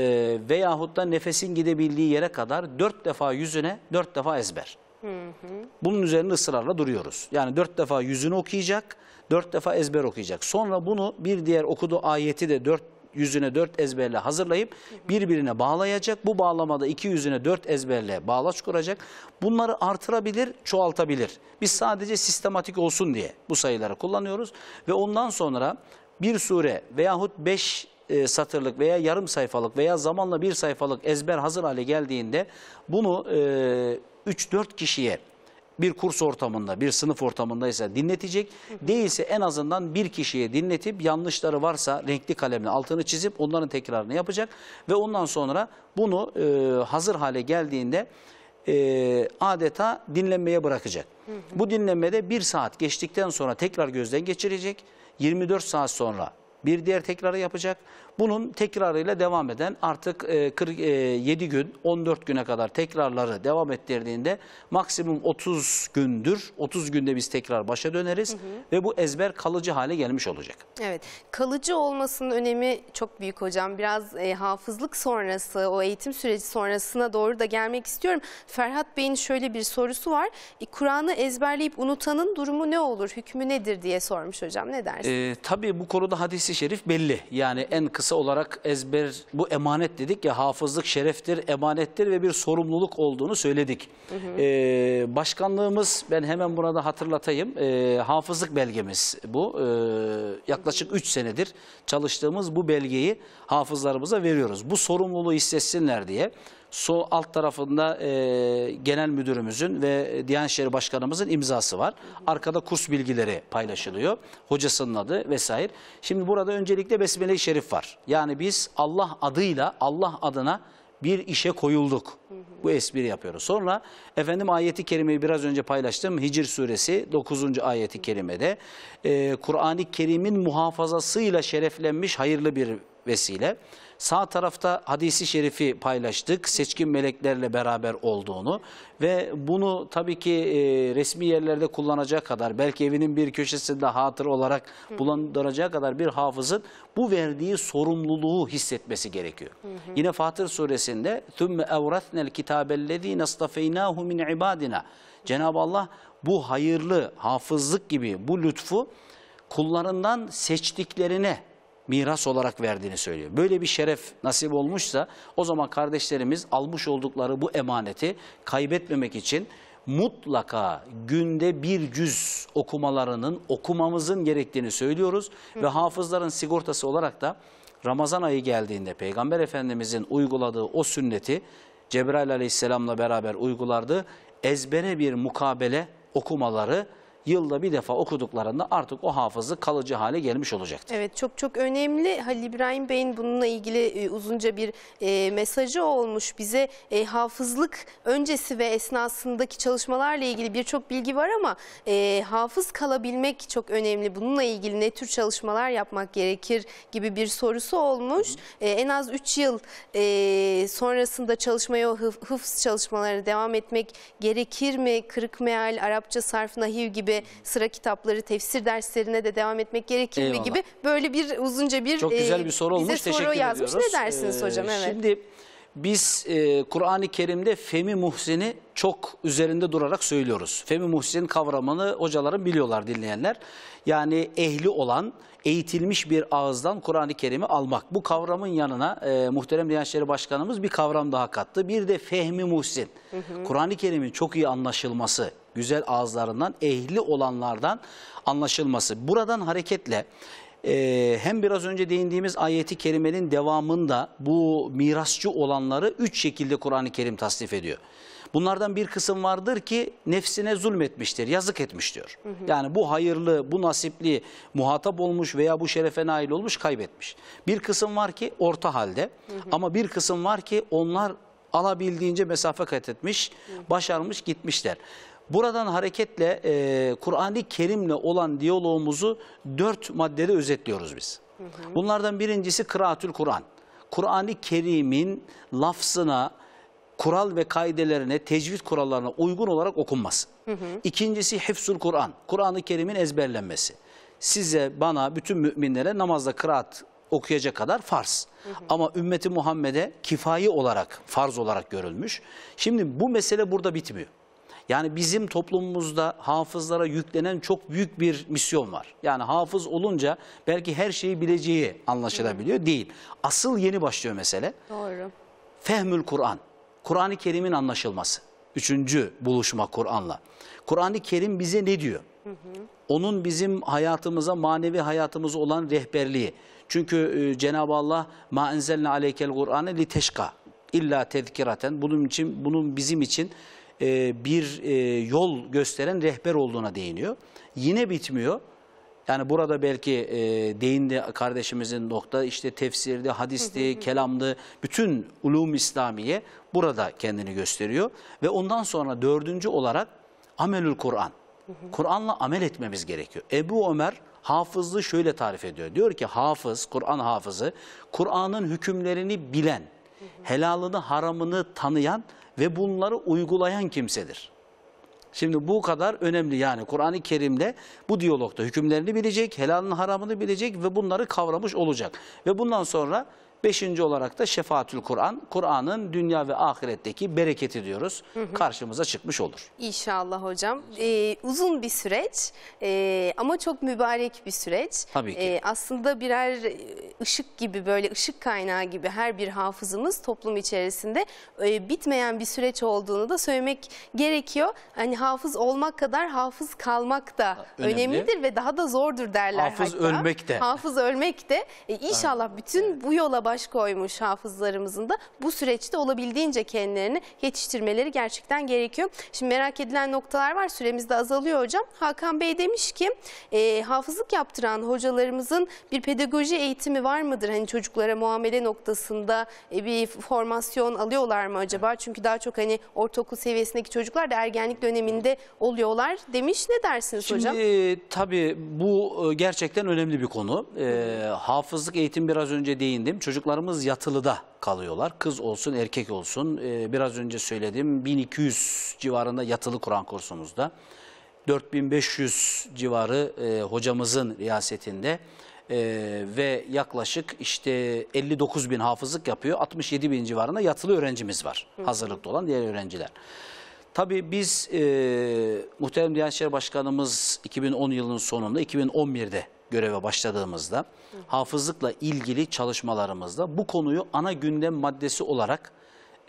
Speaker 3: veyahut da nefesin gidebildiği yere kadar dört defa yüzüne dört defa ezber. Hı hı. Bunun üzerine ısrarla duruyoruz. Yani dört defa yüzünü okuyacak dört defa ezber okuyacak. Sonra bunu bir diğer okuduğu ayeti de dört yüzüne dört ezberle hazırlayıp birbirine bağlayacak. Bu bağlamada iki yüzüne dört ezberle bağlaç kuracak. Bunları artırabilir, çoğaltabilir. Biz sadece sistematik olsun diye bu sayıları kullanıyoruz. Ve ondan sonra bir sure veyahut beş e, satırlık veya yarım sayfalık veya zamanla bir sayfalık ezber hazır hale geldiğinde bunu e, 3-4 kişiye bir kurs ortamında, bir sınıf ortamındaysa dinletecek. Değilse en azından bir kişiye dinletip yanlışları varsa renkli kalemle altını çizip onların tekrarını yapacak. Ve ondan sonra bunu e, hazır hale geldiğinde e, adeta dinlenmeye bırakacak.
Speaker 4: Hı
Speaker 2: hı.
Speaker 3: Bu dinlenmede bir saat geçtikten sonra tekrar gözden geçirecek. 24 saat sonra bir diğer tekrarı yapacak. Bunun tekrarıyla devam eden artık 47 e, e, gün 14 güne kadar tekrarları devam ettirdiğinde maksimum 30 gündür. 30 günde biz tekrar başa döneriz hı hı. ve bu ezber kalıcı hale gelmiş olacak.
Speaker 1: Evet kalıcı olmasının önemi çok büyük hocam. Biraz e, hafızlık sonrası o eğitim süreci sonrasına doğru da gelmek istiyorum. Ferhat Bey'in şöyle bir sorusu var. E, Kur'an'ı ezberleyip unutanın durumu ne olur? Hükmü nedir diye sormuş hocam. Ne dersin?
Speaker 3: E, tabii bu konuda hadisi şerif belli. Yani en kısa kısa olarak ezber bu emanet dedik ya hafızlık şereftir, emanettir ve bir sorumluluk olduğunu söyledik. Hı hı. Ee, başkanlığımız ben hemen buna da hatırlatayım. Ee, hafızlık belgemiz bu. Ee, yaklaşık 3 senedir çalıştığımız bu belgeyi hafızlarımıza veriyoruz. Bu sorumluluğu hissetsinler diye sol alt tarafında e, genel müdürümüzün ve Diyanet İşleri Başkanımızın imzası var. Arkada kurs bilgileri paylaşılıyor. Hocasının adı vesaire. Şimdi burada öncelikle Besmele-i Şerif var. Yani biz Allah adıyla, Allah adına bir işe koyulduk. Bu espri yapıyoruz. Sonra efendim ayeti kerimeyi biraz önce paylaştım. Hicr suresi 9. ayeti kerimede e, Kur'an-ı Kerim'in muhafazasıyla şereflenmiş hayırlı bir vesile. Sağ tarafta hadisi şerifi paylaştık. Seçkin meleklerle beraber olduğunu ve bunu tabii ki e, resmi yerlerde kullanacak kadar belki evinin bir köşesinde hatır olarak bulunduracağı kadar bir hafızın bu verdiği sorumluluğu hissetmesi gerekiyor. Hı hı. Yine Fatır suresinde ثُمَّ اَوْرَثْنَا الْكِتَابَ الَّذ۪ينَ اسْتَفَيْنَاهُ مِنْ عِبَادِنَا Cenab-ı Allah bu hayırlı hafızlık gibi bu lütfu kullarından seçtiklerine miras olarak verdiğini söylüyor. Böyle bir şeref nasip olmuşsa o zaman kardeşlerimiz almış oldukları bu emaneti kaybetmemek için mutlaka günde bir cüz okumalarının okumamızın gerektiğini söylüyoruz. Hı. Ve hafızların sigortası olarak da Ramazan ayı geldiğinde Peygamber Efendimizin uyguladığı o sünneti Cebrail Aleyhisselam'la beraber uygulardı. Ezbere bir mukabele okumaları yılda bir defa okuduklarında artık o hafızı kalıcı hale gelmiş olacaktır.
Speaker 1: Evet çok çok önemli. Halil İbrahim Bey'in bununla ilgili e, uzunca bir e, mesajı olmuş. Bize e, hafızlık öncesi ve esnasındaki çalışmalarla ilgili birçok bilgi var ama e, hafız kalabilmek çok önemli. Bununla ilgili ne tür çalışmalar yapmak gerekir gibi bir sorusu olmuş. E, en az 3 yıl e, sonrasında çalışmaya hıf, hıfz çalışmalarına devam etmek gerekir mi? Kırık meal, Arapça sarf, nahiv gibi gibi sıra kitapları, tefsir derslerine de devam etmek gerekir Eyvallah. mi gibi böyle bir uzunca bir Çok güzel e, bir soru e, olmuş. Teşekkür soru yazmış. Ediyoruz. Ne dersiniz ee, hocam? Evet. Şimdi
Speaker 3: biz e, Kur'an-ı Kerim'de Femi Muhsin'i çok üzerinde durarak söylüyoruz. Femi Muhsin kavramını hocaların biliyorlar dinleyenler. Yani ehli olan, eğitilmiş bir ağızdan Kur'an-ı Kerim'i almak. Bu kavramın yanına e, muhterem Diyanet İşleri Başkanımız bir kavram daha kattı. Bir de Fehmi Muhsin. Kur'an-ı Kerim'in çok iyi anlaşılması, güzel ağızlarından, ehli olanlardan anlaşılması. Buradan hareketle ee, hem biraz önce değindiğimiz ayeti kerimenin devamında bu mirasçı olanları üç şekilde Kur'an-ı Kerim tasnif ediyor. Bunlardan bir kısım vardır ki nefsine zulmetmiştir, yazık etmiş diyor. Hı hı. Yani bu hayırlı, bu nasipli muhatap olmuş veya bu şerefe nail olmuş kaybetmiş. Bir kısım var ki orta halde hı hı. ama bir kısım var ki onlar alabildiğince mesafe kat etmiş, hı. başarmış gitmişler. Buradan hareketle e, Kur'an-ı Kerim'le olan diyaloğumuzu dört maddede özetliyoruz biz. Hı hı. Bunlardan birincisi kıraatül Kur'an. Kur'an-ı Kerim'in lafzına, kural ve kaidelerine, tecvid kurallarına uygun olarak okunması. Hı hı. İkincisi hifzul Kur'an. Kur'an-ı Kerim'in ezberlenmesi. Size, bana, bütün müminlere namazda kıraat okuyacak kadar farz. Hı hı. Ama ümmeti Muhammed'e kifayi olarak, farz olarak görülmüş. Şimdi bu mesele burada bitmiyor. Yani bizim toplumumuzda hafızlara yüklenen çok büyük bir misyon var. Yani hafız olunca belki her şeyi bileceği anlaşılabiliyor. Hı. Değil. Asıl yeni başlıyor mesele. Doğru. Fehmül Kur'an. Kur'an-ı Kerim'in anlaşılması. Üçüncü buluşma Kur'an'la. Kur'an-ı Kerim bize ne diyor? Hı hı. Onun bizim hayatımıza, manevi hayatımız olan rehberliği. Çünkü e, Cenab-ı Allah ma enzelne aleykel Kur'an'ı li teşka illa tezkiraten. Bunun için bunun bizim için e, bir e, yol gösteren rehber olduğuna değiniyor. Yine bitmiyor. Yani burada belki e, değindi kardeşimizin nokta işte tefsirdi, hadisti, kelamdı bütün ulum İslamiye burada kendini gösteriyor. Ve ondan sonra dördüncü olarak amelül Kur'an. Kur'an'la amel etmemiz gerekiyor. Ebu Ömer hafızlığı şöyle tarif ediyor. Diyor ki hafız, Kur'an hafızı, Kur'an'ın hükümlerini bilen, helalını haramını tanıyan ve bunları uygulayan kimsedir. Şimdi bu kadar önemli yani Kur'an-ı Kerim'de bu diyalogda hükümlerini bilecek, helalın haramını bilecek ve bunları kavramış olacak. Ve bundan sonra Beşinci olarak da şefaatül Kur'an. Kur'an'ın dünya ve ahiretteki bereketi diyoruz. Hı hı. Karşımıza çıkmış olur.
Speaker 1: İnşallah hocam. Ee, uzun bir süreç ee, ama çok mübarek bir süreç. Tabii ki. Ee, aslında birer ışık gibi böyle ışık kaynağı gibi her bir hafızımız toplum içerisinde e, bitmeyen bir süreç olduğunu da söylemek gerekiyor. Hani hafız olmak kadar hafız kalmak da önemli. önemlidir ve daha da zordur derler hafız hatta. ölmek de. Hafız ölmek de. Ee, inşallah bütün bu yola baş koymuş hafızlarımızın da bu süreçte olabildiğince kendilerini yetiştirmeleri gerçekten gerekiyor. Şimdi merak edilen noktalar var süremizde azalıyor hocam. Hakan Bey demiş ki e, hafızlık yaptıran hocalarımızın bir pedagoji eğitimi var mıdır? Hani çocuklara muamele noktasında e, bir formasyon alıyorlar mı acaba? Çünkü daha çok hani ortaokul seviyesindeki çocuklar da ergenlik döneminde oluyorlar demiş. Ne dersiniz Şimdi, hocam? Şimdi
Speaker 3: e, tabii bu e, gerçekten önemli bir konu. E, hafızlık eğitim biraz önce değindim. Çocuk çocuklarımız yatılıda kalıyorlar. Kız olsun erkek olsun e, biraz önce söyledim 1200 civarında yatılı Kur'an kursumuzda. 4500 civarı e, hocamızın riyasetinde e, ve yaklaşık işte 59 bin hafızlık yapıyor. 67 bin civarında yatılı öğrencimiz var Hı. hazırlıkta olan diğer öğrenciler. Tabii biz e, Muhterem Diyanet İşleri Başkanımız 2010 yılının sonunda 2011'de göreve başladığımızda hafızlıkla ilgili çalışmalarımızda bu konuyu ana gündem maddesi olarak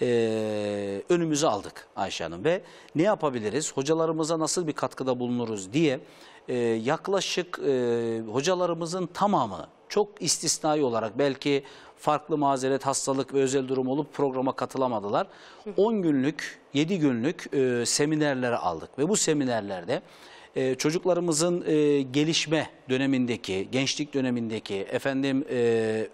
Speaker 3: e, önümüze aldık Ayşe Hanım. Ve ne yapabiliriz, hocalarımıza nasıl bir katkıda bulunuruz diye e, yaklaşık e, hocalarımızın tamamını çok istisnai olarak belki farklı mazeret, hastalık ve özel durum olup programa katılamadılar. 10 günlük, 7 günlük e, seminerlere aldık ve bu seminerlerde e, çocuklarımızın e, gelişme dönemindeki, gençlik dönemindeki efendim e,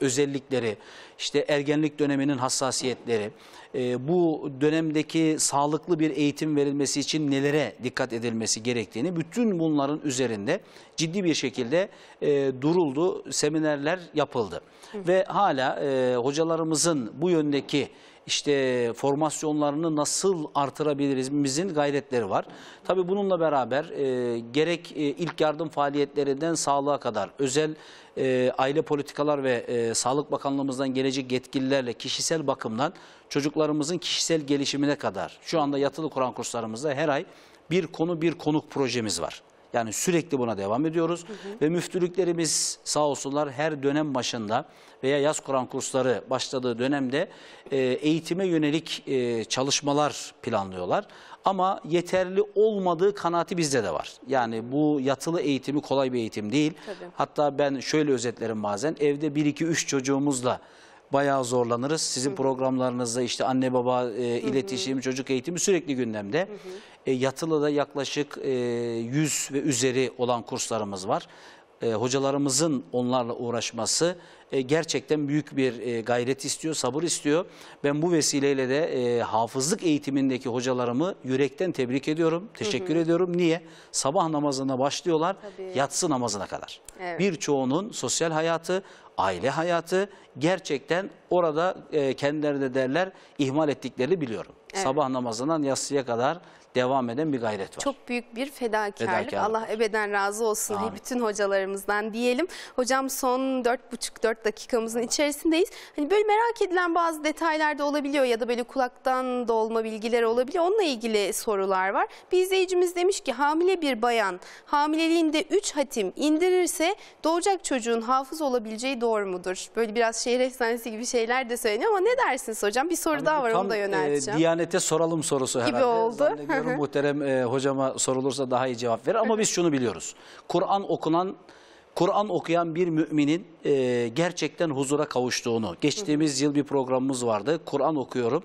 Speaker 3: özellikleri, işte ergenlik döneminin hassasiyetleri, e, bu dönemdeki sağlıklı bir eğitim verilmesi için nelere dikkat edilmesi gerektiğini bütün bunların üzerinde ciddi bir şekilde e, duruldu, seminerler yapıldı. Hı. Ve hala e, hocalarımızın bu yöndeki işte formasyonlarını nasıl artırabilirizimizin gayretleri var. Tabii bununla beraber e, gerek e, ilk yardım faaliyetlerinden sağlığa kadar özel e, aile politikalar ve e, Sağlık Bakanlığımızdan gelecek yetkililerle kişisel bakımdan çocuklarımızın kişisel gelişimine kadar şu anda yatılı Kur'an kurslarımızda her ay bir konu bir konuk projemiz var. Yani sürekli buna devam ediyoruz. Hı hı. Ve müftülüklerimiz sağ olsunlar her dönem başında veya yaz Kur'an kursları başladığı dönemde e, eğitime yönelik e, çalışmalar planlıyorlar. Ama yeterli olmadığı kanaati bizde de var. Yani bu yatılı eğitimi kolay bir eğitim değil. Tabii. Hatta ben şöyle özetlerim bazen evde 1-2-3 çocuğumuzla bayağı zorlanırız. Sizin Hı. programlarınızda işte anne baba e, iletişim, Hı. çocuk eğitimi sürekli gündemde. Hı. E, yatılıda yaklaşık e, 100 ve üzeri olan kurslarımız var. E, hocalarımızın onlarla uğraşması e, gerçekten büyük bir e, gayret istiyor, sabır istiyor. Ben bu vesileyle de e, hafızlık eğitimindeki hocalarımı yürekten tebrik ediyorum, teşekkür hı hı. ediyorum. Niye? Sabah namazına başlıyorlar, Tabii. yatsı namazına kadar. Evet. Birçoğunun sosyal hayatı, aile hayatı gerçekten orada e, kendilerine derler ihmal ettiklerini biliyorum. Evet. Sabah namazından yatsıya kadar devam eden bir gayret var. Çok
Speaker 1: büyük bir fedakarlık. fedakarlık. Allah ebeden razı olsun Amin. bütün hocalarımızdan diyelim. Hocam son 4,5-4 dakikamızın içerisindeyiz. Hani böyle merak edilen bazı detaylar da olabiliyor ya da böyle kulaktan dolma bilgiler olabiliyor. Onunla ilgili sorular var. Bir izleyicimiz demiş ki hamile bir bayan hamileliğinde 3 hatim indirirse doğacak çocuğun hafız olabileceği doğru mudur? Böyle biraz şehir efsanesi gibi şeyler de söyleniyor ama ne dersiniz hocam? Bir soru yani daha var tam, onu da e, yönelteceğim. E,
Speaker 3: Diyanete soralım sorusu herhalde. Gibi oldu hı hı. muhterem e, hocama sorulursa daha iyi cevap verir. Ama hı hı. biz şunu biliyoruz. Kur'an okunan Kur'an okuyan bir müminin e, gerçekten huzura kavuştuğunu. Geçtiğimiz yıl bir programımız vardı. Kur'an okuyorum,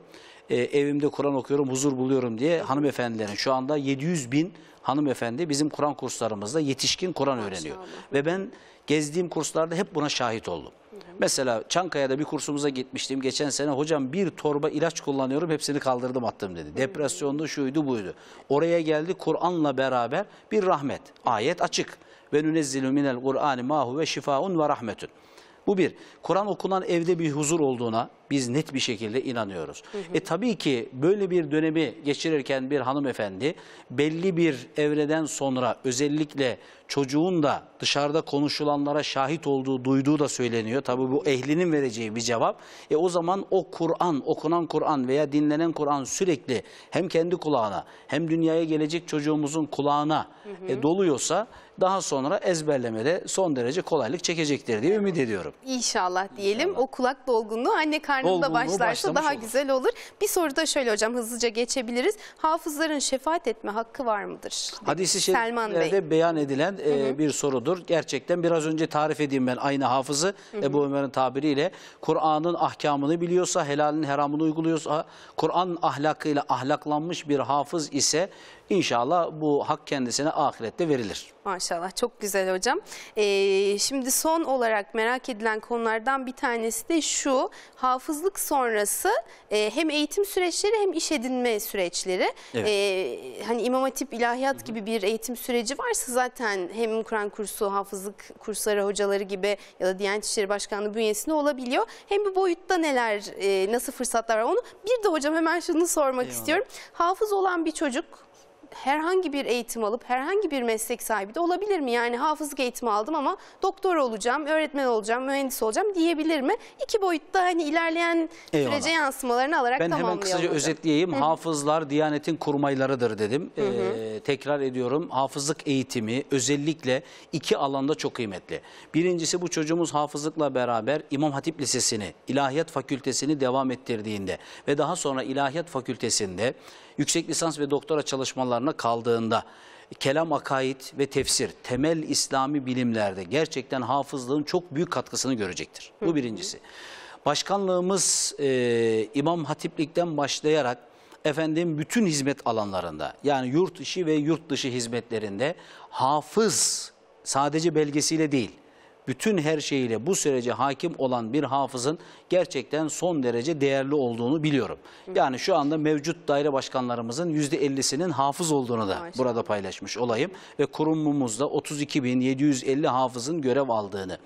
Speaker 3: e, evimde Kur'an okuyorum, huzur buluyorum diye hanımefendilerin. Şu anda 700 bin hanımefendi bizim Kur'an kurslarımızda yetişkin Kur'an öğreniyor. Ve ben gezdiğim kurslarda hep buna şahit oldum. Mesela Çankaya'da bir kursumuza gitmiştim. Geçen sene hocam bir torba ilaç kullanıyorum hepsini kaldırdım attım dedi. depresyonda şuydu buydu. Oraya geldi Kur'an'la beraber bir rahmet. Ayet açık. Ve nünezzilu minel Kur'ani mahu ve şifaun ve rahmetün Bu bir. Kur'an okunan evde bir huzur olduğuna, biz net bir şekilde inanıyoruz. Hı hı. E tabii ki böyle bir dönemi geçirirken bir hanımefendi belli bir evreden sonra özellikle çocuğun da dışarıda konuşulanlara şahit olduğu, duyduğu da söyleniyor. Tabii bu ehlinin vereceği bir cevap. E o zaman o Kur'an, okunan Kur'an veya dinlenen Kur'an sürekli hem kendi kulağına hem dünyaya gelecek çocuğumuzun kulağına hı hı. E, doluyorsa daha sonra ezberlemede son derece kolaylık çekecektir diye ümit ediyorum.
Speaker 1: İnşallah diyelim. İnşallah. O kulak dolgunluğu anne karnı karnında başlarsa daha olur. güzel olur. Bir soru da şöyle hocam hızlıca geçebiliriz. Hafızların şefaat etme hakkı var mıdır? Hadisi şeriflerde
Speaker 3: beyan edilen e, bir sorudur. Gerçekten biraz önce tarif edeyim ben aynı hafızı hı hı. Ebu Ömer'in tabiriyle. Kur'an'ın ahkamını biliyorsa, helalin haramını uyguluyorsa, Kur'an ahlakıyla ahlaklanmış bir hafız ise İnşallah bu hak kendisine ahirette verilir.
Speaker 1: Maşallah çok güzel hocam. Ee, şimdi son olarak merak edilen konulardan bir tanesi de şu. Hafızlık sonrası e, hem eğitim süreçleri hem iş edinme süreçleri. Evet. E, hani İmam Hatip İlahiyat Hı -hı. gibi bir eğitim süreci varsa zaten hem Kur'an kursu, hafızlık kursları hocaları gibi ya da Diyanet İşleri Başkanlığı bünyesinde olabiliyor. Hem bu boyutta neler, e, nasıl fırsatlar var onu. Bir de hocam hemen şunu sormak Eyvallah. istiyorum. Hafız olan bir çocuk herhangi bir eğitim alıp herhangi bir meslek sahibi de olabilir mi? Yani hafızlık eğitimi aldım ama doktor olacağım, öğretmen olacağım, mühendis olacağım diyebilir mi? İki boyutta hani ilerleyen Eyvallah. sürece yansımalarını alarak ben tamamlayalım. Ben hemen kısaca hocam. özetleyeyim. Hı
Speaker 3: Hafızlar Diyanet'in kurmaylarıdır dedim. Hı -hı. Ee, tekrar ediyorum. Hafızlık eğitimi özellikle iki alanda çok kıymetli. Birincisi bu çocuğumuz hafızlıkla beraber İmam Hatip Lisesi'ni, İlahiyat Fakültesini devam ettirdiğinde ve daha sonra İlahiyat Fakültesi'nde yüksek lisans ve doktora çalışmalarına kaldığında kelam akaid ve tefsir temel İslami bilimlerde gerçekten hafızlığın çok büyük katkısını görecektir. Bu birincisi. Başkanlığımız e, İmam Hatiplik'ten başlayarak efendim bütün hizmet alanlarında yani yurt içi ve yurt dışı hizmetlerinde hafız sadece belgesiyle değil bütün her şeyiyle bu sürece hakim olan bir hafızın gerçekten son derece değerli olduğunu biliyorum. Yani şu anda mevcut daire başkanlarımızın %50'sinin hafız olduğunu da burada paylaşmış olayım. Ve kurumumuzda 32.750 hafızın görev aldığını.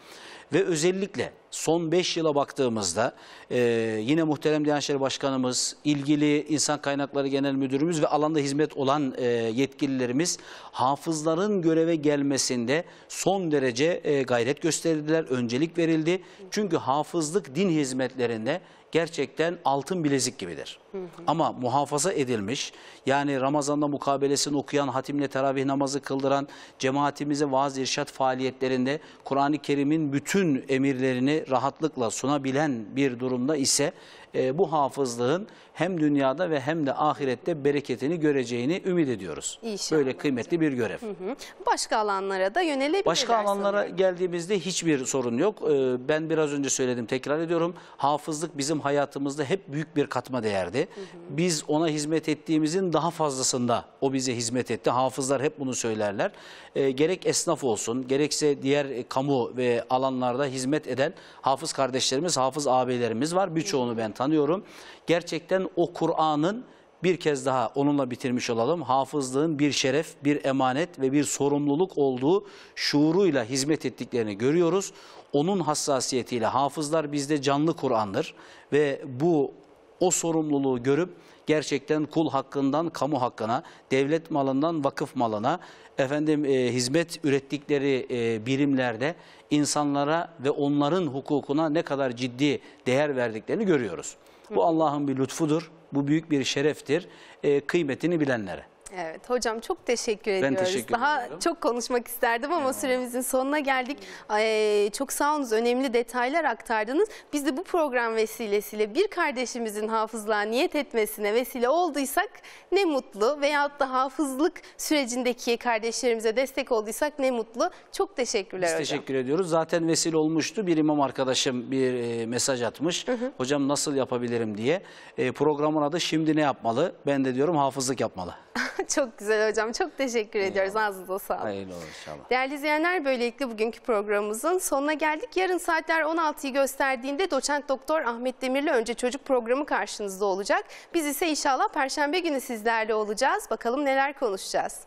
Speaker 3: Ve özellikle son 5 yıla baktığımızda e, yine muhterem Diyanet İşleri Başkanımız, ilgili insan Kaynakları Genel Müdürümüz ve alanda hizmet olan e, yetkililerimiz hafızların göreve gelmesinde son derece e, gayret gösterdiler, öncelik verildi. Çünkü hafızlık din hizmetlerinde gerçekten altın bilezik gibidir. Hı hı. Ama muhafaza edilmiş yani Ramazan'da mukabelesini okuyan, hatimle teravih namazı kıldıran, cemaatimize vaaz irşat faaliyetlerinde Kur'an-ı Kerim'in bütün emirlerini rahatlıkla sunabilen bir durumda ise e, bu hafızlığın hem dünyada ve hem de ahirette bereketini göreceğini ümit ediyoruz. İnşallah. Böyle kıymetli bir görev. Hı
Speaker 1: hı. Başka alanlara da yönelebiliriz. Başka alanlara
Speaker 3: sanırım. geldiğimizde hiçbir sorun yok. Ee, ben biraz önce söyledim tekrar ediyorum. Hafızlık bizim hayatımızda hep büyük bir katma değerdi. Hı hı. Biz ona hizmet ettiğimizin daha fazlasında o bize hizmet etti. Hafızlar hep bunu söylerler. Ee, gerek esnaf olsun gerekse diğer e, kamu ve alanlarda hizmet eden hafız kardeşlerimiz, hafız ağabeylerimiz var. Birçoğunu ben tanıyorum gerçekten o Kur'an'ın bir kez daha onunla bitirmiş olalım. Hafızlığın bir şeref, bir emanet ve bir sorumluluk olduğu şuuruyla hizmet ettiklerini görüyoruz. Onun hassasiyetiyle hafızlar bizde canlı Kur'an'dır ve bu o sorumluluğu görüp gerçekten kul hakkından kamu hakkına, devlet malından vakıf malına, efendim e, hizmet ürettikleri e, birimlerde insanlara ve onların hukukuna ne kadar ciddi değer verdiklerini görüyoruz. Bu Allah'ın bir lütfudur. Bu büyük bir şereftir. E, kıymetini bilenlere.
Speaker 1: Evet hocam çok teşekkür ben ediyoruz. Teşekkür Daha ediyorum. çok konuşmak isterdim ama ya. süremizin sonuna geldik. Ee, çok sağolunuz önemli detaylar aktardınız. Biz de bu program vesilesiyle bir kardeşimizin hafızlığa niyet etmesine vesile olduysak ne mutlu. Veyahut da hafızlık sürecindeki kardeşlerimize destek olduysak ne mutlu. Çok teşekkürler Biz hocam. teşekkür
Speaker 3: ediyoruz. Zaten vesile olmuştu. Bir imam arkadaşım bir e, mesaj atmış. Hı hı. Hocam nasıl yapabilirim diye. E, programın adı şimdi ne yapmalı? Ben de diyorum hafızlık yapmalı.
Speaker 1: Çok güzel hocam. Çok teşekkür İyi ediyoruz. Ağzınıza sağlık. Hayırlı olsun inşallah. Değerli izleyenler böylelikle bugünkü programımızın sonuna geldik. Yarın saatler 16'yı gösterdiğinde doçent doktor Ahmet Demirli Önce Çocuk programı karşınızda olacak. Biz ise inşallah perşembe günü sizlerle olacağız. Bakalım neler konuşacağız.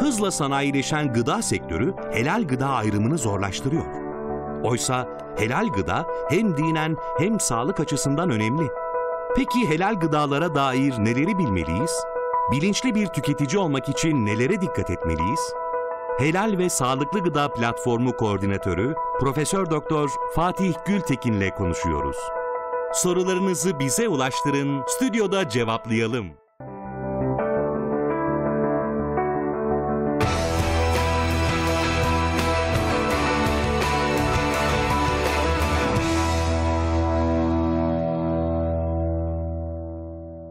Speaker 2: Hızla sanayileşen gıda sektörü helal gıda ayrımını zorlaştırıyor. Oysa helal gıda hem dinen hem sağlık açısından önemli. Peki helal gıdalara dair neleri bilmeliyiz? Bilinçli bir tüketici olmak için nelere dikkat etmeliyiz? Helal ve Sağlıklı Gıda Platformu Koordinatörü Profesör Doktor Fatih Gültekin ile konuşuyoruz. Sorularınızı bize ulaştırın, stüdyoda cevaplayalım.